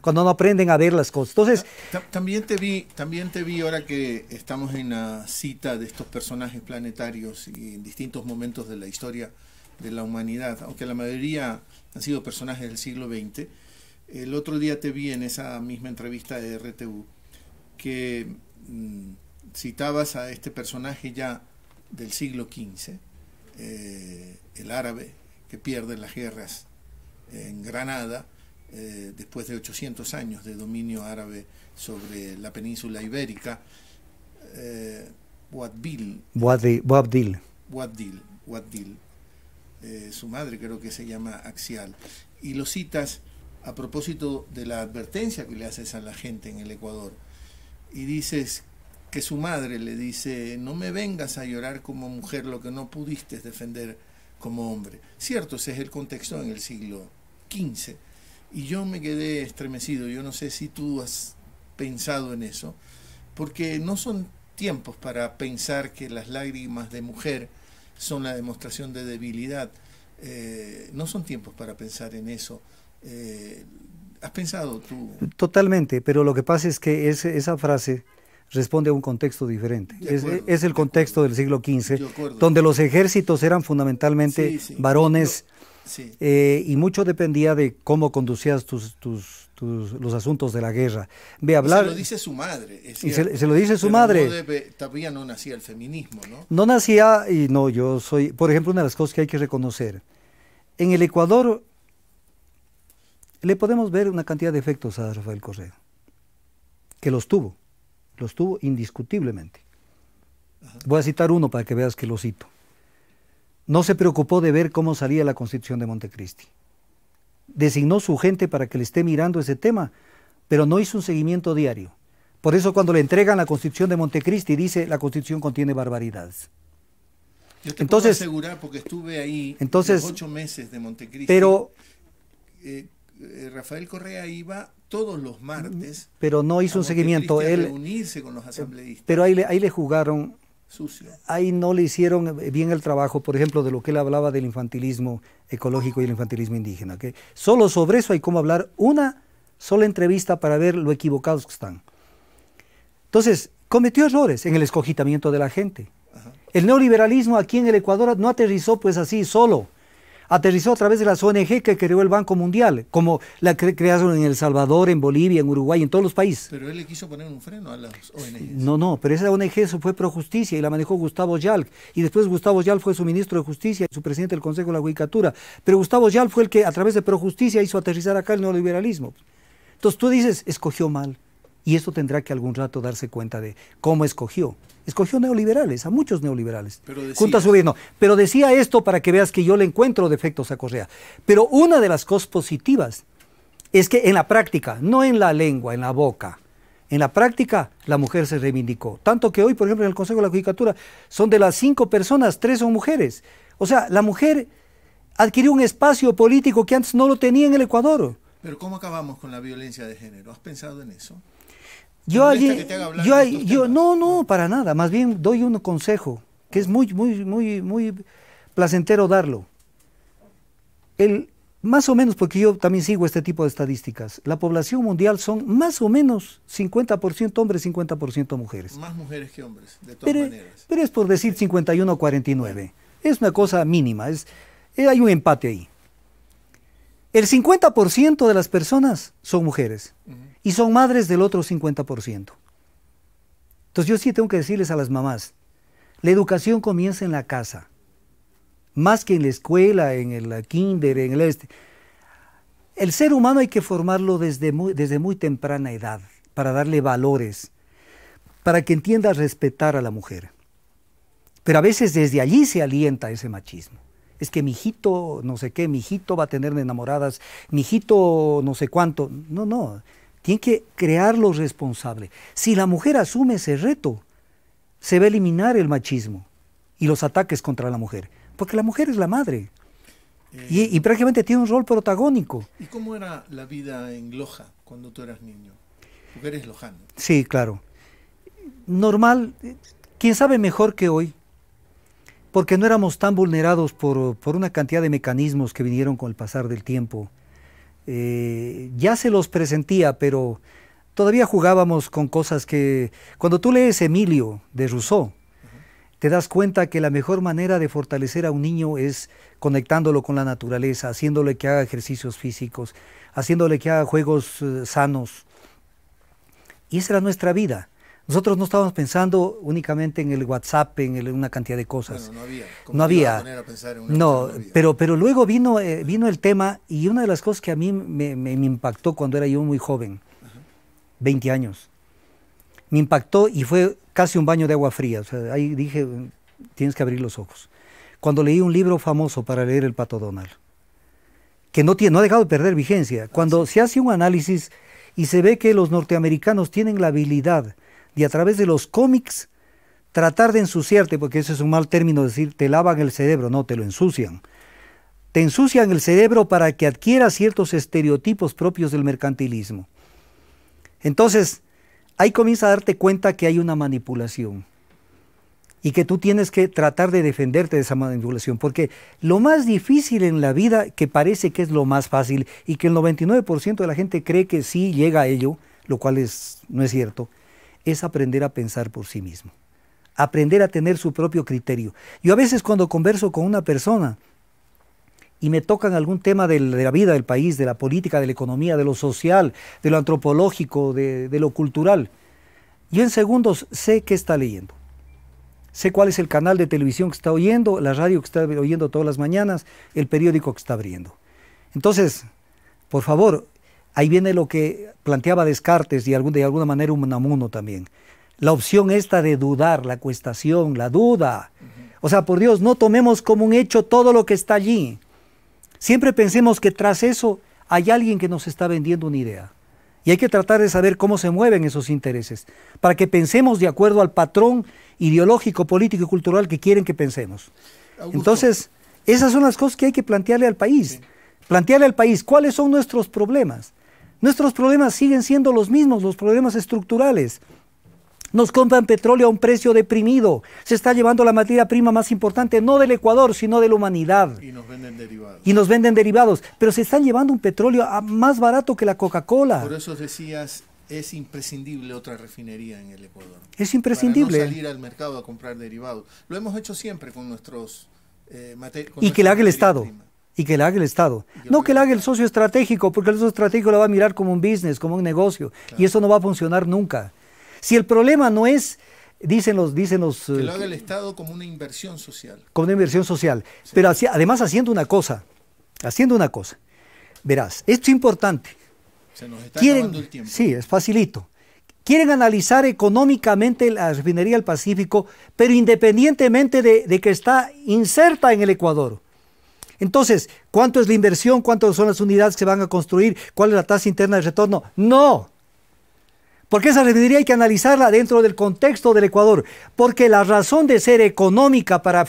cuando no aprenden a ver las cosas. Entonces, también te vi, también te vi ahora que estamos en la cita de estos personajes planetarios y en distintos momentos de la historia de la humanidad, aunque la mayoría han sido personajes del siglo XX. El otro día te vi en esa misma entrevista de RTU que mm, citabas a este personaje ya del siglo XV, eh, el árabe que pierde las guerras en Granada, eh, después de 800 años de dominio árabe sobre la península ibérica, eh, eh, su madre creo que se llama Axial. Y lo citas a propósito de la advertencia que le haces a la gente en el Ecuador. Y dices que su madre le dice, no me vengas a llorar como mujer lo que no pudiste defender como hombre. Cierto, ese es el contexto en el siglo XV y yo me quedé estremecido, yo no sé si tú has pensado en eso, porque no son tiempos para pensar que las lágrimas de mujer son la demostración de debilidad, eh, no son tiempos para pensar en eso. Eh, ¿Has pensado tú? Totalmente, pero lo que pasa es que esa frase responde a un contexto diferente. es, el contexto del siglo XV, donde los ejércitos eran fundamentalmente varones eh, y mucho dependía de cómo conducías tus, tus, los asuntos de la guerra. Ve hablar. se lo dice su madre. se, lo dice su madre. No todavía no nacía el feminismo, ¿no? No nacía, y no, yo soy. Por ejemplo, una de las cosas que hay que reconocer. En el Ecuador le podemos ver una cantidad de efectos a Rafael Correa, que los tuvo, los tuvo indiscutiblemente. Voy a citar uno para que veas que lo cito no se preocupó de ver cómo salía la constitución de Montecristi. Designó su gente para que le esté mirando ese tema, pero no hizo un seguimiento diario. Por eso cuando le entregan la constitución de Montecristi dice la constitución contiene barbaridades. Yo entonces, puedo asegurar porque estuve ahí entonces, ocho meses de Montecristi. Pero eh, eh, Rafael Correa iba todos los martes. Pero no hizo un seguimiento. Él reunirse con los asambleístas. Pero ahí ahí le jugaron Ahí no le hicieron eh, bien el trabajo, por ejemplo, de lo que él hablaba del infantilismo ecológico y el infantilismo indígena. Solo sobre eso hay cómo hablar una sola entrevista para ver lo equivocados que están. Entonces, cometió errores en el escogitamiento de la gente. El neoliberalismo aquí en el Ecuador no aterrizó pues así solo aterrizó a través de las ONG que creó el Banco Mundial, como la crearon en El Salvador, en Bolivia, en Uruguay, en todos los países. Pero él le quiso poner un freno a las ONG. No, no, pero esa ONG fue Projusticia y la manejó Gustavo Yalc. Y después Gustavo Yalc fue su ministro de Justicia y su presidente del Consejo de la Judicatura. Pero Gustavo Yalc fue el que a través de Projusticia hizo aterrizar acá el neoliberalismo. Entonces tú dices, escogió mal. Y esto tendrá que algún rato darse cuenta de cómo escogió. Escogió neoliberales, a muchos neoliberales. Pero junto a su gobierno. Pero decía esto para que veas que yo le encuentro defectos a Correa. Pero una de las cosas positivas es que en la práctica, no en la lengua, en la boca, en la práctica la mujer se reivindicó. Tanto que hoy, por ejemplo, en el Consejo de la Judicatura son de las cinco personas, tres son mujeres. O sea, la mujer adquirió un espacio político que antes no lo tenía en el Ecuador. Pero ¿cómo acabamos con la violencia de género? ¿Has pensado en eso? Yo, allí, yo, no, no, para nada. Más bien doy un consejo que es muy, muy, muy, muy placentero darlo. más o menos, porque yo también sigo este tipo de estadísticas, la población mundial son más o menos 50% hombres, 50% mujeres. Más mujeres que hombres, de todas pero, maneras. Pero es por decir 51 49. Es una cosa mínima, es, eh, hay un empate ahí. El 50% de las personas son mujeres y son madres del otro 50%. Entonces yo sí tengo que decirles a las mamás, la educación comienza en la casa, más que en la escuela, en el kinder, en el este. El ser humano hay que formarlo desde muy, desde muy temprana edad, para darle valores, para que entienda respetar a la mujer. Pero a veces desde allí se alienta ese machismo. Es que mi hijito, no sé qué, mi hijito va a tener enamoradas, mi hijito, no sé cuánto. No, no. Tiene que crearlo responsable. Si la mujer asume ese reto, se va a eliminar el machismo y los ataques contra la mujer, porque la mujer es la madre. y, eh, prácticamente tiene un rol protagónico. ¿Y cómo era la vida en Loja cuando tú eras niño? Mujeres eres lojano. Sí, claro. Normal, quién sabe mejor que hoy, porque no éramos tan vulnerados por una cantidad de mecanismos que vinieron con el pasar del tiempo eh, ya se los presentía, pero todavía jugábamos con cosas que... Cuando tú lees Emilio de Rousseau, te das cuenta que la mejor manera de fortalecer a un niño es conectándolo con la naturaleza, haciéndole que haga ejercicios físicos, haciéndole que haga juegos eh, sanos. Y esa era nuestra vida. Nosotros no estábamos pensando únicamente en el WhatsApp, en, una cantidad de cosas. no había. No había. no, pero, pero luego vino, eh, vino el tema y una de las cosas que a mí me, impactó cuando era yo muy joven, 20 años, me impactó y fue casi un baño de agua fría. ahí dije, tienes que abrir los ojos. Cuando leí un libro famoso para leer El Pato Donald, que no, tiene, no ha dejado de perder vigencia, cuando ah, se hace un análisis y se ve que los norteamericanos tienen la habilidad y a través de los cómics tratar de ensuciarte, porque ese es un mal término decir te lavan el cerebro, no, te lo ensucian. Te ensucian el cerebro para que adquieras ciertos estereotipos propios del mercantilismo. Entonces, ahí comienza a darte cuenta que hay una manipulación y que tú tienes que tratar de defenderte de esa manipulación, porque lo más difícil en la vida, que parece que es lo más fácil y que el 99% de la gente cree que sí llega a ello, lo cual es, no es cierto, es aprender a pensar por sí mismo, aprender a tener su propio criterio. Yo a veces cuando converso con una persona y me tocan algún tema de la vida del país, de la política, de la economía, de lo social, de lo antropológico, de, de lo cultural, yo en segundos sé qué está leyendo. Sé cuál es el canal de televisión que está oyendo, la radio que está oyendo todas las mañanas, el periódico que está abriendo. Entonces, por favor, Ahí viene lo que planteaba Descartes y de alguna manera un Amuno también. La opción esta de dudar, la cuestación, la duda. O sea, por Dios, no tomemos como un hecho todo lo que está allí. Siempre pensemos que tras eso hay alguien que nos está vendiendo una idea. Y hay que tratar de saber cómo se mueven esos intereses, para que pensemos de acuerdo al patrón ideológico, político y cultural que quieren que pensemos. Entonces, esas son las cosas que hay que plantearle al país. Plantearle al país cuáles son nuestros problemas. Nuestros problemas siguen siendo los mismos, los problemas estructurales. Nos compran petróleo a un precio deprimido. Se está llevando la materia prima más importante, no del Ecuador, sino de la humanidad. Y nos venden derivados. Y nos venden derivados. Pero se están llevando un petróleo más barato que la Coca-Cola. Por eso decías, es imprescindible otra refinería en el Ecuador. Es imprescindible. no salir al mercado a comprar derivados. Lo hemos hecho siempre con nuestros... Eh, y que le haga el Estado y que la haga el Estado. no que la haga el socio estratégico, porque el socio estratégico la va a mirar como un business, como un negocio, y eso no va a funcionar nunca. Si el problema no es, dicen los... Dicen los que lo eh, haga el Estado como una inversión social. Como una inversión social. Pero además haciendo una cosa, haciendo una cosa. Verás, esto es importante. Se nos está Quieren, el tiempo. Sí, es facilito. Quieren analizar económicamente la refinería del Pacífico, pero independientemente de que está inserta en el Ecuador. Entonces, ¿cuánto es la inversión? ¿Cuántas son las unidades que se van a construir? ¿Cuál es la tasa interna de retorno? No. Porque esa refinería hay que analizarla dentro del contexto del Ecuador, porque la razón de ser económica para,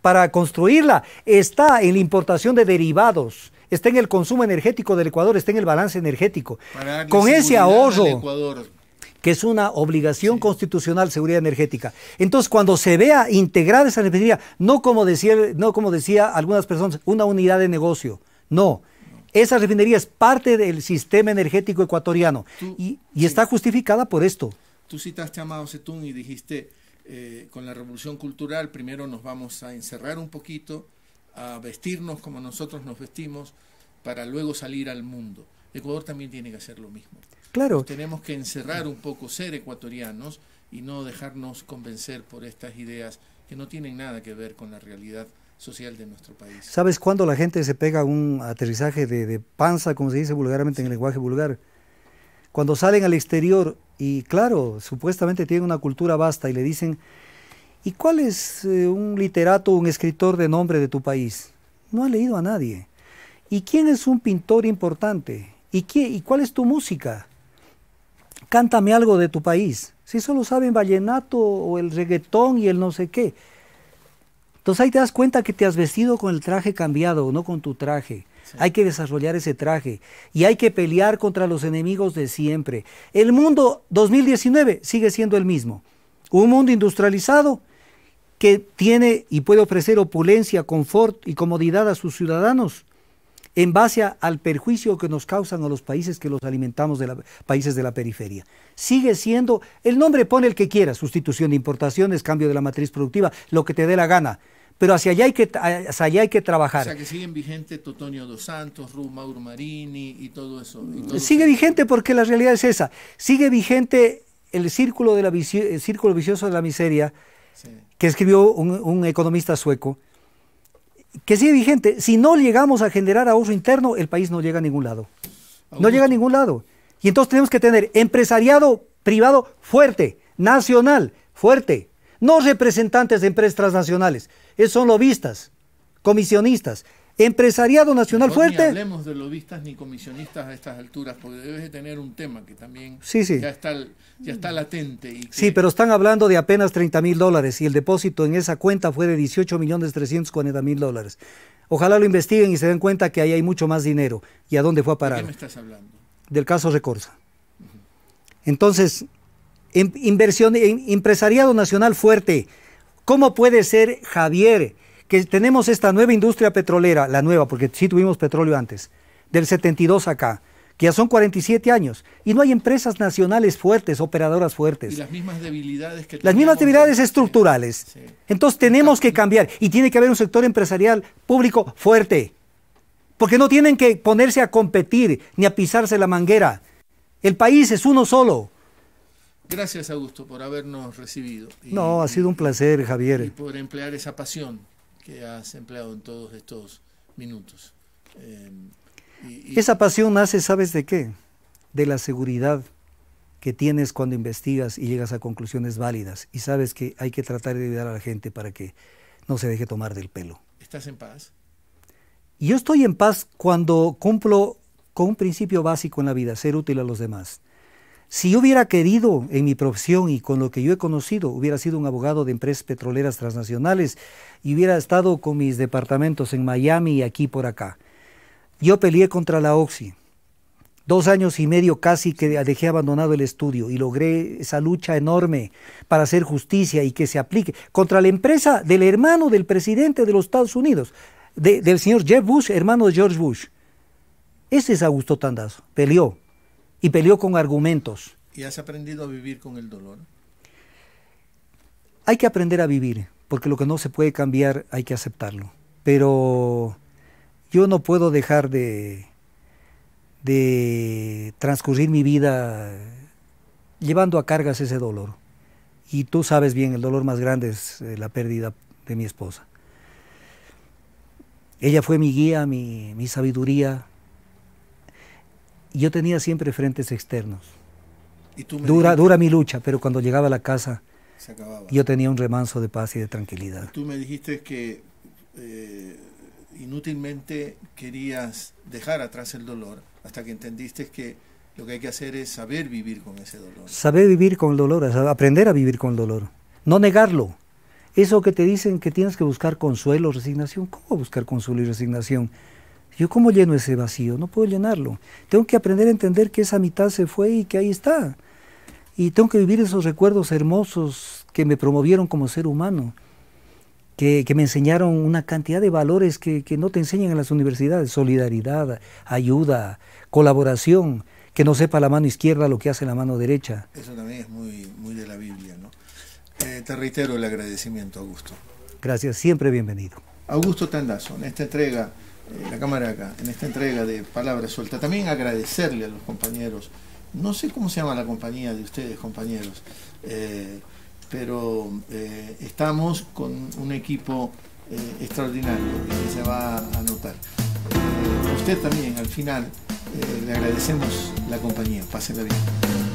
para, construirla está en la importación de derivados, está en el consumo energético del Ecuador, está en el balance energético. Con ese ahorro que es una obligación constitucional seguridad energética. Entonces, cuando se vea integrada esa refinería, no como decía, no como decía algunas personas, una unidad de negocio, no. Esa refinería es parte del sistema energético ecuatoriano y, y está justificada por esto. Tú citaste a Mao y dijiste, eh, con la revolución cultural primero nos vamos a encerrar un poquito, a vestirnos como nosotros nos vestimos, para luego salir al mundo. Ecuador también tiene que hacer lo mismo tenemos que encerrar un poco, ser ecuatorianos y no dejarnos convencer por estas ideas que no tienen nada que ver con la realidad social de nuestro país. ¿Sabes cuándo la gente se pega un aterrizaje de, panza, como se dice vulgarmente en el lenguaje vulgar? Cuando salen al exterior y claro, supuestamente tienen una cultura vasta y le dicen, ¿y cuál es eh, un literato, un escritor de nombre de tu país? No ha leído a nadie. ¿Y quién es un pintor importante? ¿Y, qué, y cuál es tu música? cántame algo de tu país. Si solo saben vallenato o el reggaetón y el no sé qué. Entonces ahí te das cuenta que te has vestido con el traje cambiado, no con tu traje. Hay que desarrollar ese traje y hay que pelear contra los enemigos de siempre. El mundo 2019 sigue siendo el mismo. Un mundo industrializado que tiene y puede ofrecer opulencia, confort y comodidad a sus ciudadanos, en base al perjuicio que nos causan a los países que los alimentamos de los países de la periferia. Sigue siendo, el nombre pone el que quiera, sustitución de importaciones, cambio de la matriz productiva, lo que te dé la gana. Pero hacia allá hay que, allá hay que trabajar. O sea, que siguen vigente Totonio dos Santos, Ru, Mauro Marini y todo eso. sigue vigente porque la realidad es esa. Sigue vigente el círculo, de la círculo vicioso de la miseria que escribió un economista sueco que sigue vigente. Si no llegamos a generar ahorro interno, el país no llega a ningún lado. No llega a ningún lado. Y entonces tenemos que tener empresariado privado fuerte, nacional fuerte, no representantes de empresas transnacionales, esos son lobistas, comisionistas, Empresariado Nacional Fuerte. No hablemos de lobistas ni comisionistas a estas alturas, porque debes de tener un tema que también Ya, está, latente. Sí, pero están hablando de apenas 30 mil dólares y el depósito en esa cuenta fue de 18 millones 340 mil dólares. Ojalá lo investiguen y se den cuenta que ahí hay mucho más dinero. ¿Y a dónde fue a parar? ¿De qué me estás hablando? Del caso Recorsa. Entonces, em, inversión, em, empresariado nacional fuerte. ¿Cómo puede ser Javier? que tenemos esta nueva industria petrolera, la nueva, porque sí tuvimos petróleo antes, del 72 acá, que ya son 47 años, y no hay empresas nacionales fuertes, operadoras fuertes. Y las mismas debilidades que Las mismas debilidades estructurales. Entonces tenemos que cambiar, y tiene que haber un sector empresarial público fuerte, porque no tienen que ponerse a competir ni a pisarse la manguera. El país es uno solo. Gracias, Augusto, por habernos recibido. no, ha sido un placer, Javier. Y por emplear esa pasión que has empleado en todos estos minutos. Eh, Esa pasión nace, ¿sabes de qué? De la seguridad que tienes cuando investigas y llegas a conclusiones válidas y sabes que hay que tratar de ayudar a la gente para que no se deje tomar del pelo. ¿Estás en paz? Yo estoy en paz cuando cumplo con un principio básico en la vida, ser útil a los demás. Si yo hubiera querido en mi profesión y con lo que yo he conocido, hubiera sido un abogado de empresas petroleras transnacionales y hubiera estado con mis departamentos en Miami y aquí por acá. Yo peleé contra la Oxy. Dos años y medio casi que dejé abandonado el estudio y logré esa lucha enorme para hacer justicia y que se aplique contra la empresa del hermano del presidente de los Estados Unidos, del señor Jeff Bush, hermano de George Bush. Ese es Augusto Tandazo. Peleó, y peleó con argumentos. ¿Y has aprendido a vivir con el dolor? Hay que aprender a vivir, porque lo que no se puede cambiar hay que aceptarlo. Pero yo no puedo dejar de, de transcurrir mi vida llevando a cargas ese dolor. Y tú sabes bien, el dolor más grande es eh, la pérdida de mi esposa. Ella fue mi guía, mi, mi sabiduría, yo tenía siempre frentes externos. dura, mi lucha, pero cuando llegaba a la casa, yo tenía un remanso de paz y de tranquilidad. tú me dijiste que eh, inútilmente querías dejar atrás el dolor hasta que entendiste que lo que hay que hacer es saber vivir con ese dolor. Saber vivir con el dolor, aprender a vivir con el dolor. No negarlo. Eso que te dicen que tienes que buscar consuelo, resignación. ¿Cómo buscar consuelo y resignación? ¿Yo cómo lleno ese vacío? No puedo llenarlo. Tengo que aprender a entender que esa mitad se fue y que ahí está. Y tengo que vivir esos recuerdos hermosos que me promovieron como ser humano, que, me enseñaron una cantidad de valores que, no te enseñan en las universidades. Solidaridad, ayuda, colaboración, que no sepa la mano izquierda lo que hace la mano derecha. Eso también es muy, muy de la Biblia, ¿no? Eh, te reitero el agradecimiento, Augusto. Gracias, siempre bienvenido. Augusto Tandazo, en esta entrega eh, la cámara acá, en esta entrega de Palabras Sueltas. También agradecerle a los compañeros, no sé cómo se llama la compañía de ustedes, compañeros, eh, pero eh, estamos con un equipo extraordinario que se va a notar. usted también, al final, le agradecemos la compañía. Pásenla bien.